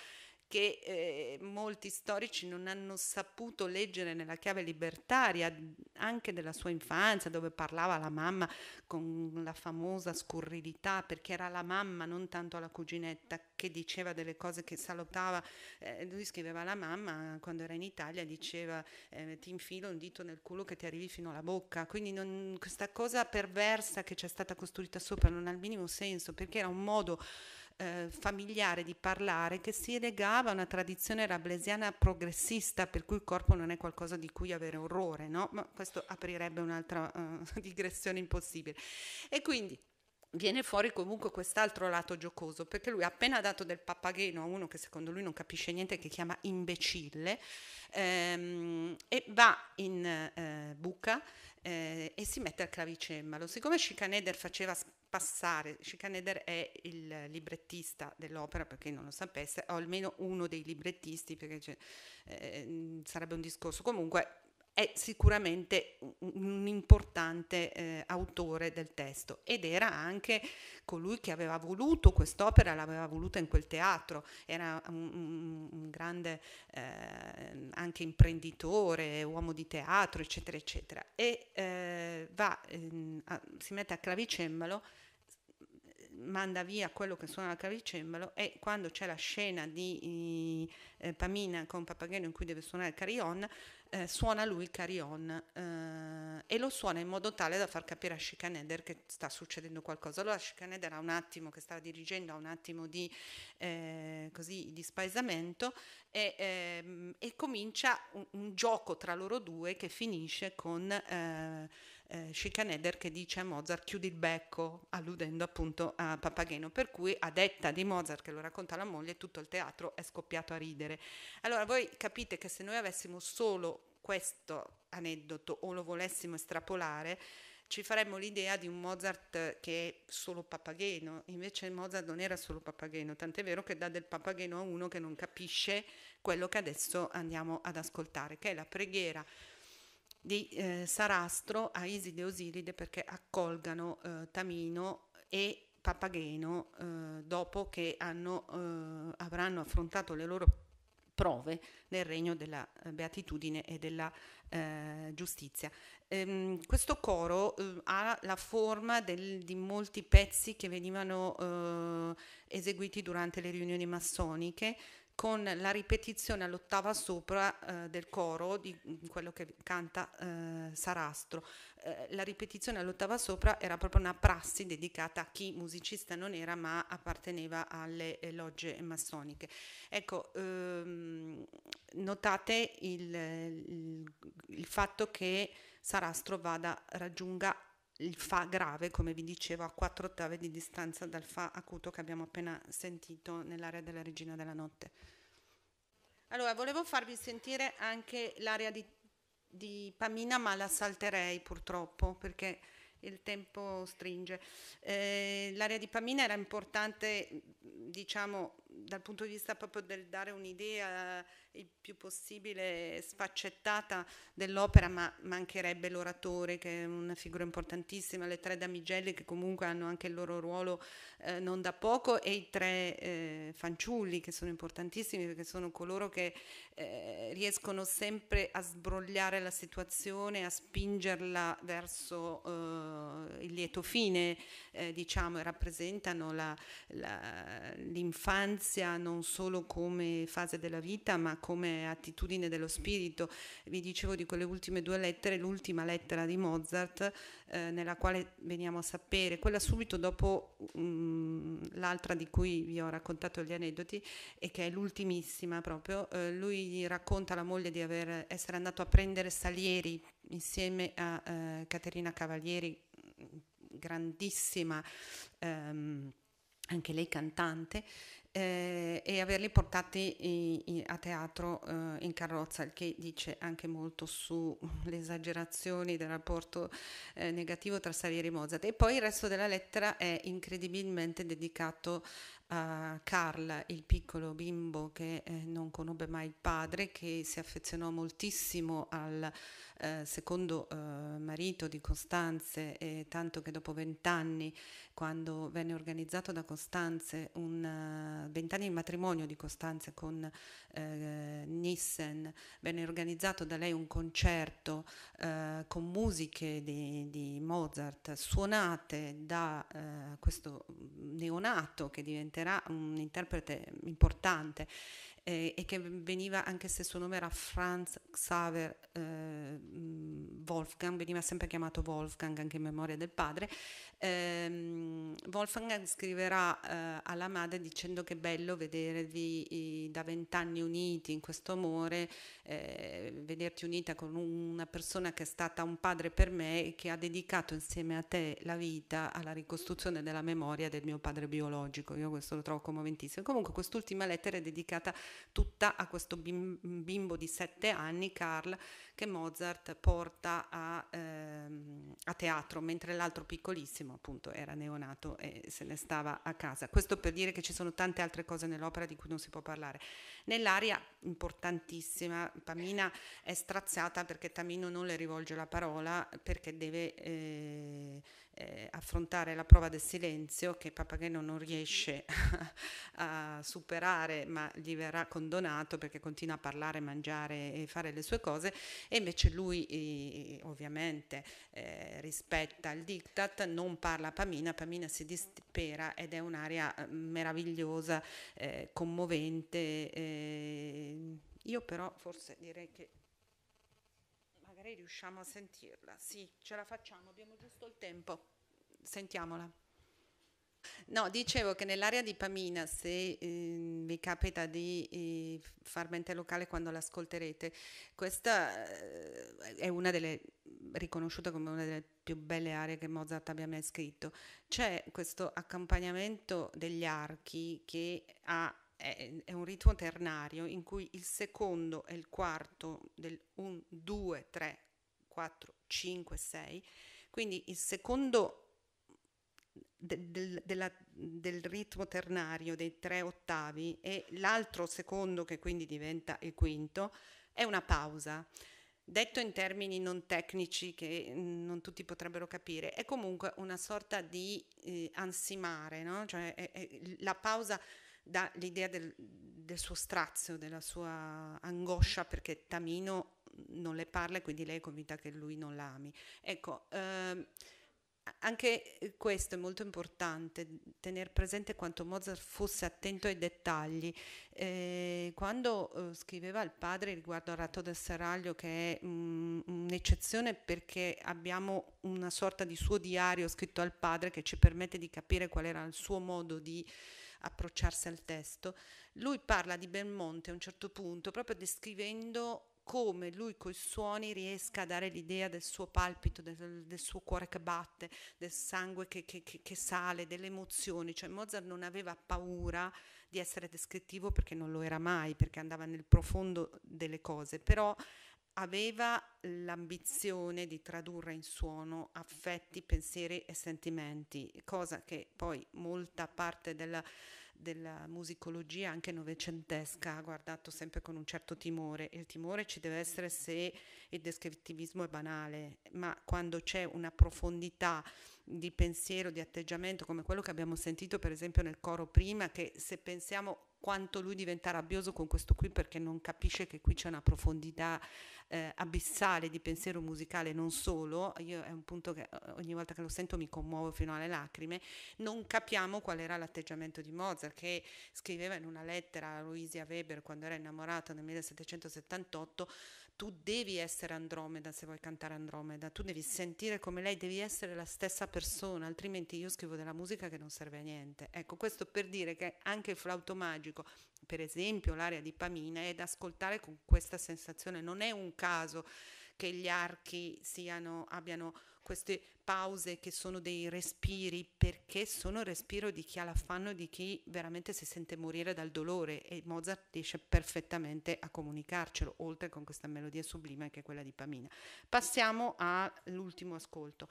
S1: che eh, molti storici non hanno saputo leggere nella chiave libertaria anche della sua infanzia, dove parlava la mamma con la famosa scurrilità, perché era la mamma, non tanto la cuginetta, che diceva delle cose che salutava. Eh, lui scriveva alla mamma quando era in Italia, diceva eh, ti infilo un dito nel culo che ti arrivi fino alla bocca. Quindi non, questa cosa perversa che ci è stata costruita sopra non ha il minimo senso, perché era un modo eh, familiare di parlare che si legava a una tradizione rablesiana progressista, per cui il corpo non è qualcosa di cui avere orrore, no? Ma questo aprirebbe un'altra eh, digressione impossibile. E quindi viene fuori comunque quest'altro lato giocoso, perché lui ha appena dato del pappagheno a uno che secondo lui non capisce niente, che chiama imbecille, ehm, e va in eh, buca eh, e si mette al clavicembalo. Siccome Schikaneder faceva passare, Schikaneder è il librettista dell'opera, per chi non lo sapesse, o almeno uno dei librettisti, perché eh, sarebbe un discorso. Comunque è sicuramente un importante eh, autore del testo ed era anche colui che aveva voluto quest'opera, l'aveva voluta in quel teatro, era un, un grande eh, anche imprenditore, uomo di teatro, eccetera, eccetera. E eh, va, ehm, a, si mette a clavicembalo manda via quello che suona a clavicembalo e quando c'è la scena di eh, Pamina con Papageno in cui deve suonare il carillon eh, suona lui il carillon eh, e lo suona in modo tale da far capire a Schikaneder che sta succedendo qualcosa. Allora Schikaneder ha un attimo che stava dirigendo, ha un attimo di, eh, così, di spaesamento e, ehm, e comincia un, un, gioco tra loro due che finisce con eh, eh, Schikaneder che dice a Mozart chiudi il becco, alludendo appunto a Papageno, per cui a detta di Mozart che lo racconta la moglie tutto il teatro è scoppiato a ridere. Allora voi capite che se noi avessimo solo questo aneddoto o lo volessimo estrapolare, ci faremmo l'idea di un Mozart che è solo papageno, invece Mozart non era solo papageno, tant'è vero che dà del papageno a uno che non capisce quello che adesso andiamo ad ascoltare, che è la preghiera di eh, Sarastro a Iside e Osiride perché accolgano eh, Tamino e Papageno eh, dopo che hanno, eh, avranno affrontato le loro prove nel regno della eh, beatitudine e della eh, giustizia. Ehm, questo coro ha la forma del, di molti pezzi che venivano eseguiti durante le riunioni massoniche, con la ripetizione all'ottava sopra eh, del coro di quello che canta eh, Sarastro. Eh, la ripetizione all'ottava sopra era proprio una prassi dedicata a chi musicista non era ma apparteneva alle eh, logge massoniche. Ecco, ehm, notate il, il, il fatto che Sarastro vada, raggiunga il fa grave, come vi dicevo, a quattro ottave di distanza dal fa acuto che abbiamo appena sentito nell'area della Regina della Notte. Allora, volevo farvi sentire anche l'area di, di Pamina, ma la salterei purtroppo perché il tempo stringe. Eh, l'area di Pamina era importante, diciamo, dal punto di vista proprio del dare un'idea eh, il più possibile sfaccettata dell'opera, ma mancherebbe l'oratore che è una figura importantissima, le tre damigelle che comunque hanno anche il loro ruolo eh, non da poco e i tre eh, fanciulli che sono importantissimi perché sono coloro che eh, riescono sempre a sbrogliare la situazione, a spingerla verso eh, il lieto fine, eh, diciamo, e rappresentano l'infanzia l'ansia non solo come fase della vita ma come attitudine dello spirito. Vi dicevo di quelle ultime due lettere, l'ultima lettera di Mozart eh, nella quale veniamo a sapere, quella subito dopo mh, mm, l'altra di cui vi ho raccontato gli aneddoti e che è l'ultimissima proprio, eh, lui racconta alla moglie di aver, essere andato a prendere Salieri insieme a eh, Caterina Cavalieri, mm, grandissima, ehm, anche lei cantante, eh, e averli portati in, in, a teatro eh, in carrozza, il che dice anche molto sulle esagerazioni del rapporto eh, negativo tra Salieri e Mozart. E poi il resto della lettera è incredibilmente dedicato a Carl, il piccolo bimbo che eh, non conobbe mai il padre, che si affezionò moltissimo al eh, secondo eh, marito di Costanze, e tanto che dopo vent'anni, quando venne organizzato da Costanze un eh, vent'anni di matrimonio di Costanze con eh, Nissen, venne organizzato da lei un concerto eh, con musiche di, di, Mozart suonate da questo neonato che diventa interpreta- un interprete importante eh, e che veniva, anche se il suo nome era Franz Xaver eh, Wolfgang, veniva sempre chiamato Wolfgang anche in memoria del padre, Ehm, Wolfgang scriverà eh, alla madre dicendo che è bello vedervi i, eh, da vent'anni uniti in questo amore, eh, vederti unita con una persona che è stata un padre per me e che ha dedicato insieme a te la vita alla ricostruzione della memoria del mio padre biologico. Io questo lo trovo commoventissimo. Comunque quest'ultima lettera è dedicata tutta a questo bim- bimbo di sette anni, Carl, che Mozart porta a, ehm, a teatro, mentre l'altro piccolissimo appunto era neonato e se ne stava a casa. Questo per dire che ci sono tante altre cose nell'opera di cui non si può parlare. Nell'aria importantissima, Pamina è straziata perché Tamino non le rivolge la parola perché deve... Eh, eh, affrontare la prova del silenzio che Papageno non riesce a, superare ma gli verrà condonato perché continua a parlare, mangiare e fare le sue cose e invece lui eh, ovviamente eh, rispetta il diktat, non parla a Pamina, Pamina si dispera ed è un'aria eh, meravigliosa, eh, commovente. Eh. io però forse direi che direi riusciamo a sentirla. Sì, ce la facciamo, abbiamo giusto il tempo. Sentiamola. No, dicevo che nell'area di Pamina, se eh, vi capita di eh, far mente locale quando l'ascolterete, questa eh, è una delle, riconosciuta come una delle più belle aree che Mozart abbia mai scritto. C'è questo accompagnamento degli archi che ha è, è un ritmo ternario in cui il secondo e il quarto del 1, 2, 3, 4, 5, 6, quindi il secondo del, del, della, del, ritmo ternario dei tre ottavi e l'altro secondo che quindi diventa il quinto è una pausa. Detto in termini non tecnici che mm, non tutti potrebbero capire, è comunque una sorta di eh, ansimare, no? cioè è, è, la pausa dà l'idea del, del suo strazio, della sua angoscia perché Tamino non le parla e quindi lei è convinta che lui non l'ami. Ecco, ehm, anche questo è molto importante, tenere presente quanto Mozart fosse attento ai dettagli. Eh, quando eh, scriveva al padre riguardo al ratto del serraglio, che è mh, un'eccezione perché abbiamo una sorta di suo diario scritto al padre che ci permette di capire qual era il suo modo di approcciarsi al testo, lui parla di Belmonte a un certo punto proprio descrivendo come lui coi suoni riesca a dare l'idea del suo palpito, del, del suo cuore che batte, del sangue che, che, che, che, sale, delle emozioni. Cioè Mozart non aveva paura di essere descrittivo perché non lo era mai, perché andava nel profondo delle cose, però aveva l'ambizione di tradurre in suono affetti, pensieri e sentimenti, cosa che poi molta parte della, della musicologia, anche novecentesca, ha guardato sempre con un certo timore. Il timore ci deve essere se il descrittivismo è banale, ma quando c'è una profondità di pensiero, di atteggiamento, come quello che abbiamo sentito per esempio nel coro prima, che se pensiamo quanto lui diventa rabbioso con questo qui perché non capisce che qui c'è una profondità eh, abissale di pensiero musicale, non solo, io è un punto che eh, ogni volta che lo sento mi commuovo fino alle lacrime, non capiamo qual era l'atteggiamento di Mozart che scriveva in una lettera a Luisa Weber quando era innamorato nel 1778 tu devi essere Andromeda se vuoi cantare Andromeda, tu devi sentire come lei, devi essere la stessa persona, altrimenti io scrivo della musica che non serve a niente. Ecco, questo per dire che anche il flauto magico, per esempio l'area di Pamina, è da ascoltare con questa sensazione, non è un caso che gli archi siano, abbiano queste pause che sono dei respiri perché sono il respiro di chi ha l'affanno, di chi veramente si sente morire dal dolore e Mozart riesce perfettamente a comunicarcelo, oltre con questa melodia sublime che è quella di Pamina. Passiamo all'ultimo ascolto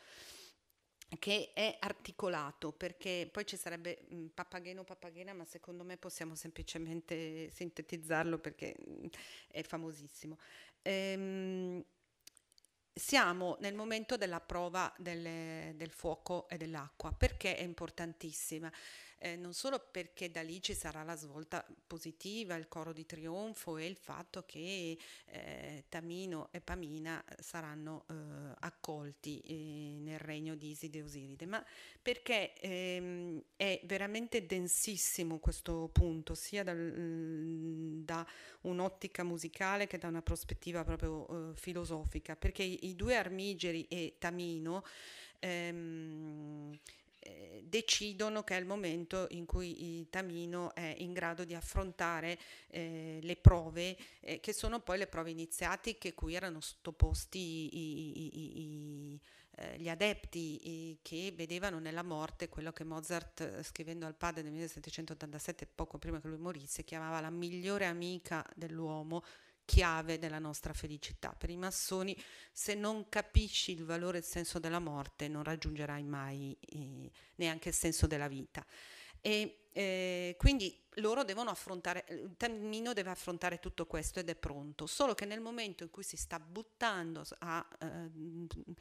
S1: che è articolato perché poi ci sarebbe mh, mm, pappagheno pappaghena ma secondo me possiamo semplicemente sintetizzarlo perché mh, mm, è famosissimo ehm, siamo nel momento della prova delle, del fuoco e dell'acqua. Perché è importantissima? eh, non solo perché da lì ci sarà la svolta positiva, il coro di trionfo e il fatto che eh, Tamino e Pamina saranno eh, accolti eh, nel regno di Iside e Osiride, ma perché ehm, è veramente densissimo questo punto, sia dal, mm, da un'ottica musicale che da una prospettiva proprio eh, filosofica, perché i, i due Armigeri e Tamino ehm, eh, decidono che è il momento in cui Tamino è in grado di affrontare eh, le prove, eh, che sono poi le prove iniziatiche cui erano sottoposti i, i, i, eh, gli adepti che vedevano nella morte quello che Mozart, eh, scrivendo al padre nel 1787, poco prima che lui morisse, chiamava la migliore amica dell'uomo, chiave della nostra felicità. Per i massoni, se non capisci il valore e il senso della morte, non raggiungerai mai eh, neanche il senso della vita. E eh, quindi loro devono affrontare, il Tammino deve affrontare tutto questo ed è pronto, solo che nel momento in cui si sta buttando a... Eh,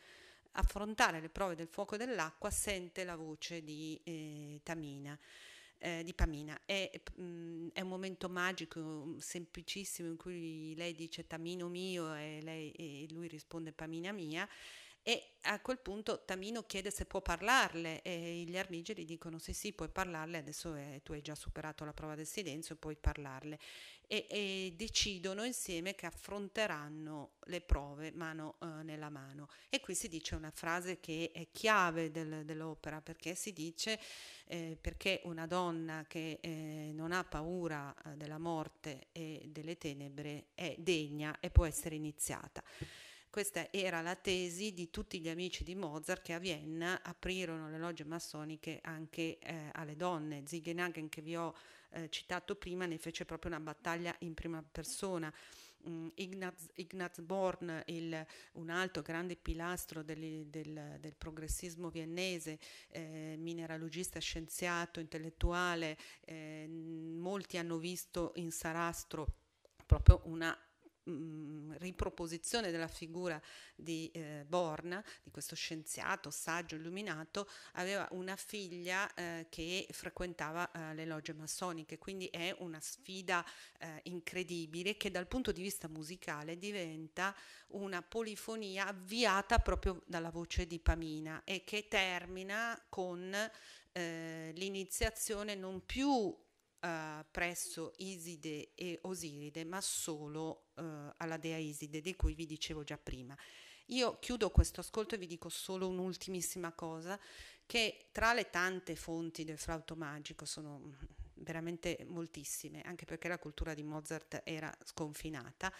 S1: affrontare le prove del fuoco e dell'acqua sente la voce di eh, Tamina eh, di Pamina. È, mh, mm, è, un momento magico, mm, semplicissimo, in cui lei dice Tamino mio e, lei, e lui risponde Pamina mia. E a quel punto Tamino chiede se può parlarle e gli armigeri dicono sì sì puoi parlarle, adesso è, eh, tu hai già superato la prova del silenzio, puoi parlarle e, e decidono insieme che affronteranno le prove mano eh, nella mano. E qui si dice una frase che è chiave del, dell'opera perché si dice eh, perché una donna che eh, non ha paura eh, della morte e delle tenebre è degna e può essere iniziata. Questa era la tesi di tutti gli amici di Mozart che a Vienna aprirono le logge massoniche anche eh, alle donne. Ziegenhagen, che vi ho eh, citato prima, ne fece proprio una battaglia in prima persona. Mm, Ignaz, Ignaz, Born, il, un altro grande pilastro del, del, del progressismo viennese, eh, mineralogista, scienziato, intellettuale, eh, molti hanno visto in Sarastro proprio una mh, mm, riproposizione della figura di eh, Borna, di questo scienziato saggio illuminato, aveva una figlia eh, che frequentava eh, le logge massoniche, quindi è una sfida eh, incredibile che dal punto di vista musicale diventa una polifonia avviata proprio dalla voce di Pamina e che termina con eh, l'iniziazione non più eh, presso Iside e Osiride, ma solo eh, alla dea Iside, di cui vi dicevo già prima. Io chiudo questo ascolto e vi dico solo un'ultimissima cosa, che tra le tante fonti del flauto magico sono mm, veramente moltissime, anche perché la cultura di Mozart era sconfinata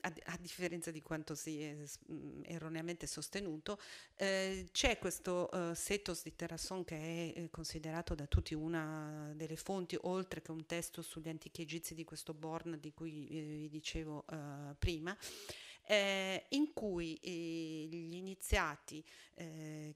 S1: a, a, differenza di quanto si è mm, erroneamente sostenuto, eh, c'è questo eh, Setos di Terrasson che è eh, considerato da tutti una delle fonti, oltre che un testo sugli antichi egizi di questo Born di cui eh, vi dicevo eh, prima. in cui gli iniziati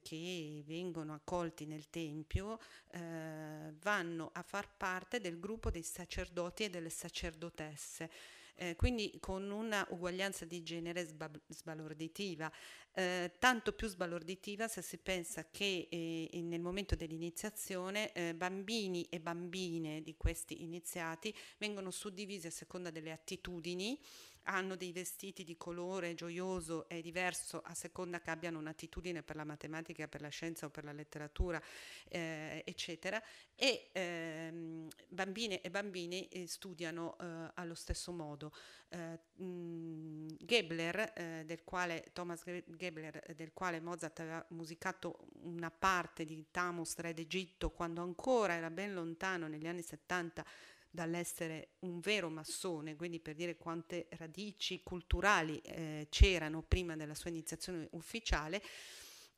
S1: che vengono accolti nel Tempio vanno a far parte del gruppo dei sacerdoti e delle sacerdotesse eh, quindi con una uguaglianza di genere sbab- sbalorditiva, eh, tanto più sbalorditiva se si pensa che eh, nel momento dell'iniziazione eh, bambini e bambine di questi iniziati vengono suddivisi a seconda delle attitudini hanno dei vestiti di colore gioioso e diverso a seconda che abbiano un'attitudine per la matematica, per la scienza o per la letteratura, eh, eccetera. E ehm, bambine e bambini eh, studiano eh, allo stesso modo. Eh, mh, Gebler, eh, del quale Thomas Gebler, del quale Mozart aveva musicato una parte di Tamus, re d'Egitto, quando ancora era ben lontano negli anni 70 dall'essere un vero massone, quindi per dire quante radici culturali eh, c'erano prima della sua iniziazione ufficiale,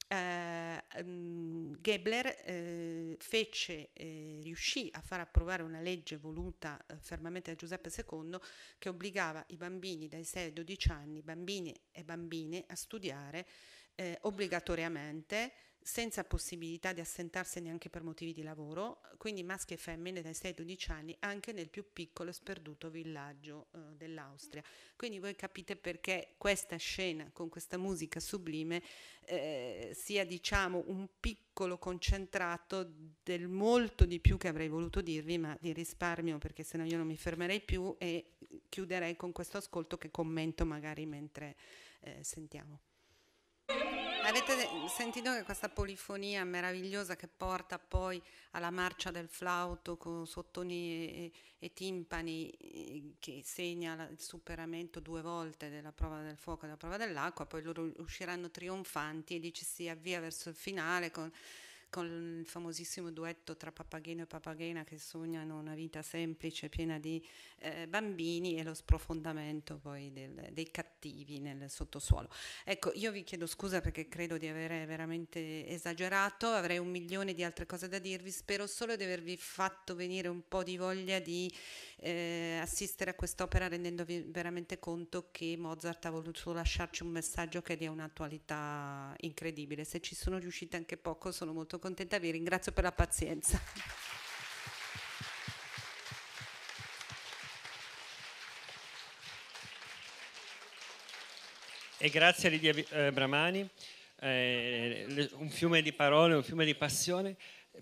S1: eh, mm, Gebler eh, fece, eh, riuscì a far approvare una legge voluta eh, fermamente da Giuseppe II che obbligava i bambini dai 6 ai 12 anni, bambini e bambine, a studiare eh, obbligatoriamente senza possibilità di assentarsi neanche per motivi di lavoro, quindi maschi e femmine dai 6 ai 12 anni anche nel più piccolo e sperduto villaggio eh, dell'Austria. Quindi voi capite perché questa scena con questa musica sublime eh, sia diciamo un piccolo concentrato del molto di più che avrei voluto dirvi, ma vi risparmio perché sennò io non mi fermerei più e chiuderei con questo ascolto che commento magari mentre eh, sentiamo. Avete sentito che questa polifonia meravigliosa che porta poi alla marcia del flauto con sottoni e, e timpani eh, che segna il superamento due volte della prova del fuoco e della prova dell'acqua, poi loro usciranno trionfanti e dici si avvia verso il finale con con il famosissimo duetto tra Papageno e Papagena che sognano una vita semplice, piena di eh, bambini e lo sprofondamento poi del, dei cattivi nel sottosuolo. Ecco, io vi chiedo scusa perché credo di avere veramente esagerato, avrei un milione di altre cose da dirvi, spero solo di avervi fatto venire un po' di voglia di eh, assistere a quest'opera rendendovi veramente conto che Mozart ha voluto lasciarci un messaggio che è di un'attualità incredibile. Se ci sono riuscite anche poco sono molto contenta contenta, vi ringrazio per la pazienza.
S2: E grazie a Lidia eh, Bramani, eh, un fiume di parole, un fiume di passione.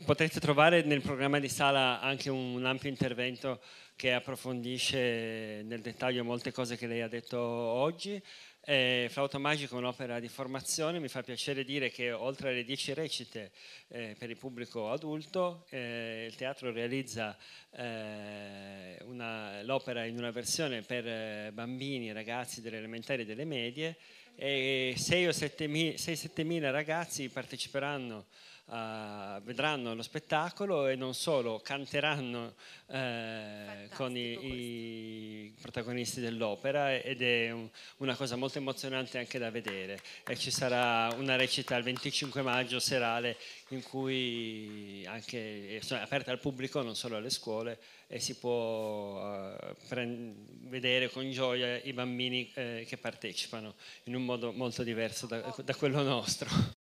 S2: Potete trovare nel programma di sala anche un ampio intervento che approfondisce nel dettaglio molte cose che lei ha detto oggi. Eh, Flauto Magico è un'opera di formazione, mi fa piacere dire che oltre alle dieci recite eh, per il pubblico adulto, eh, il teatro realizza eh, una, l'opera in una versione per eh, bambini e ragazzi delle elementari e delle medie e 6 o 7 mila ragazzi parteciperanno uh, vedranno lo spettacolo e non solo, canteranno eh, con i, i, protagonisti dell'opera ed è un, una cosa molto emozionante anche da vedere. E ci sarà una recita il 25 maggio serale in cui anche, eh, insomma, è aperta al pubblico, non solo alle scuole, e si può uh, eh, prend- vedere con gioia i bambini eh, che partecipano in un modo molto diverso da, oh. da quello nostro.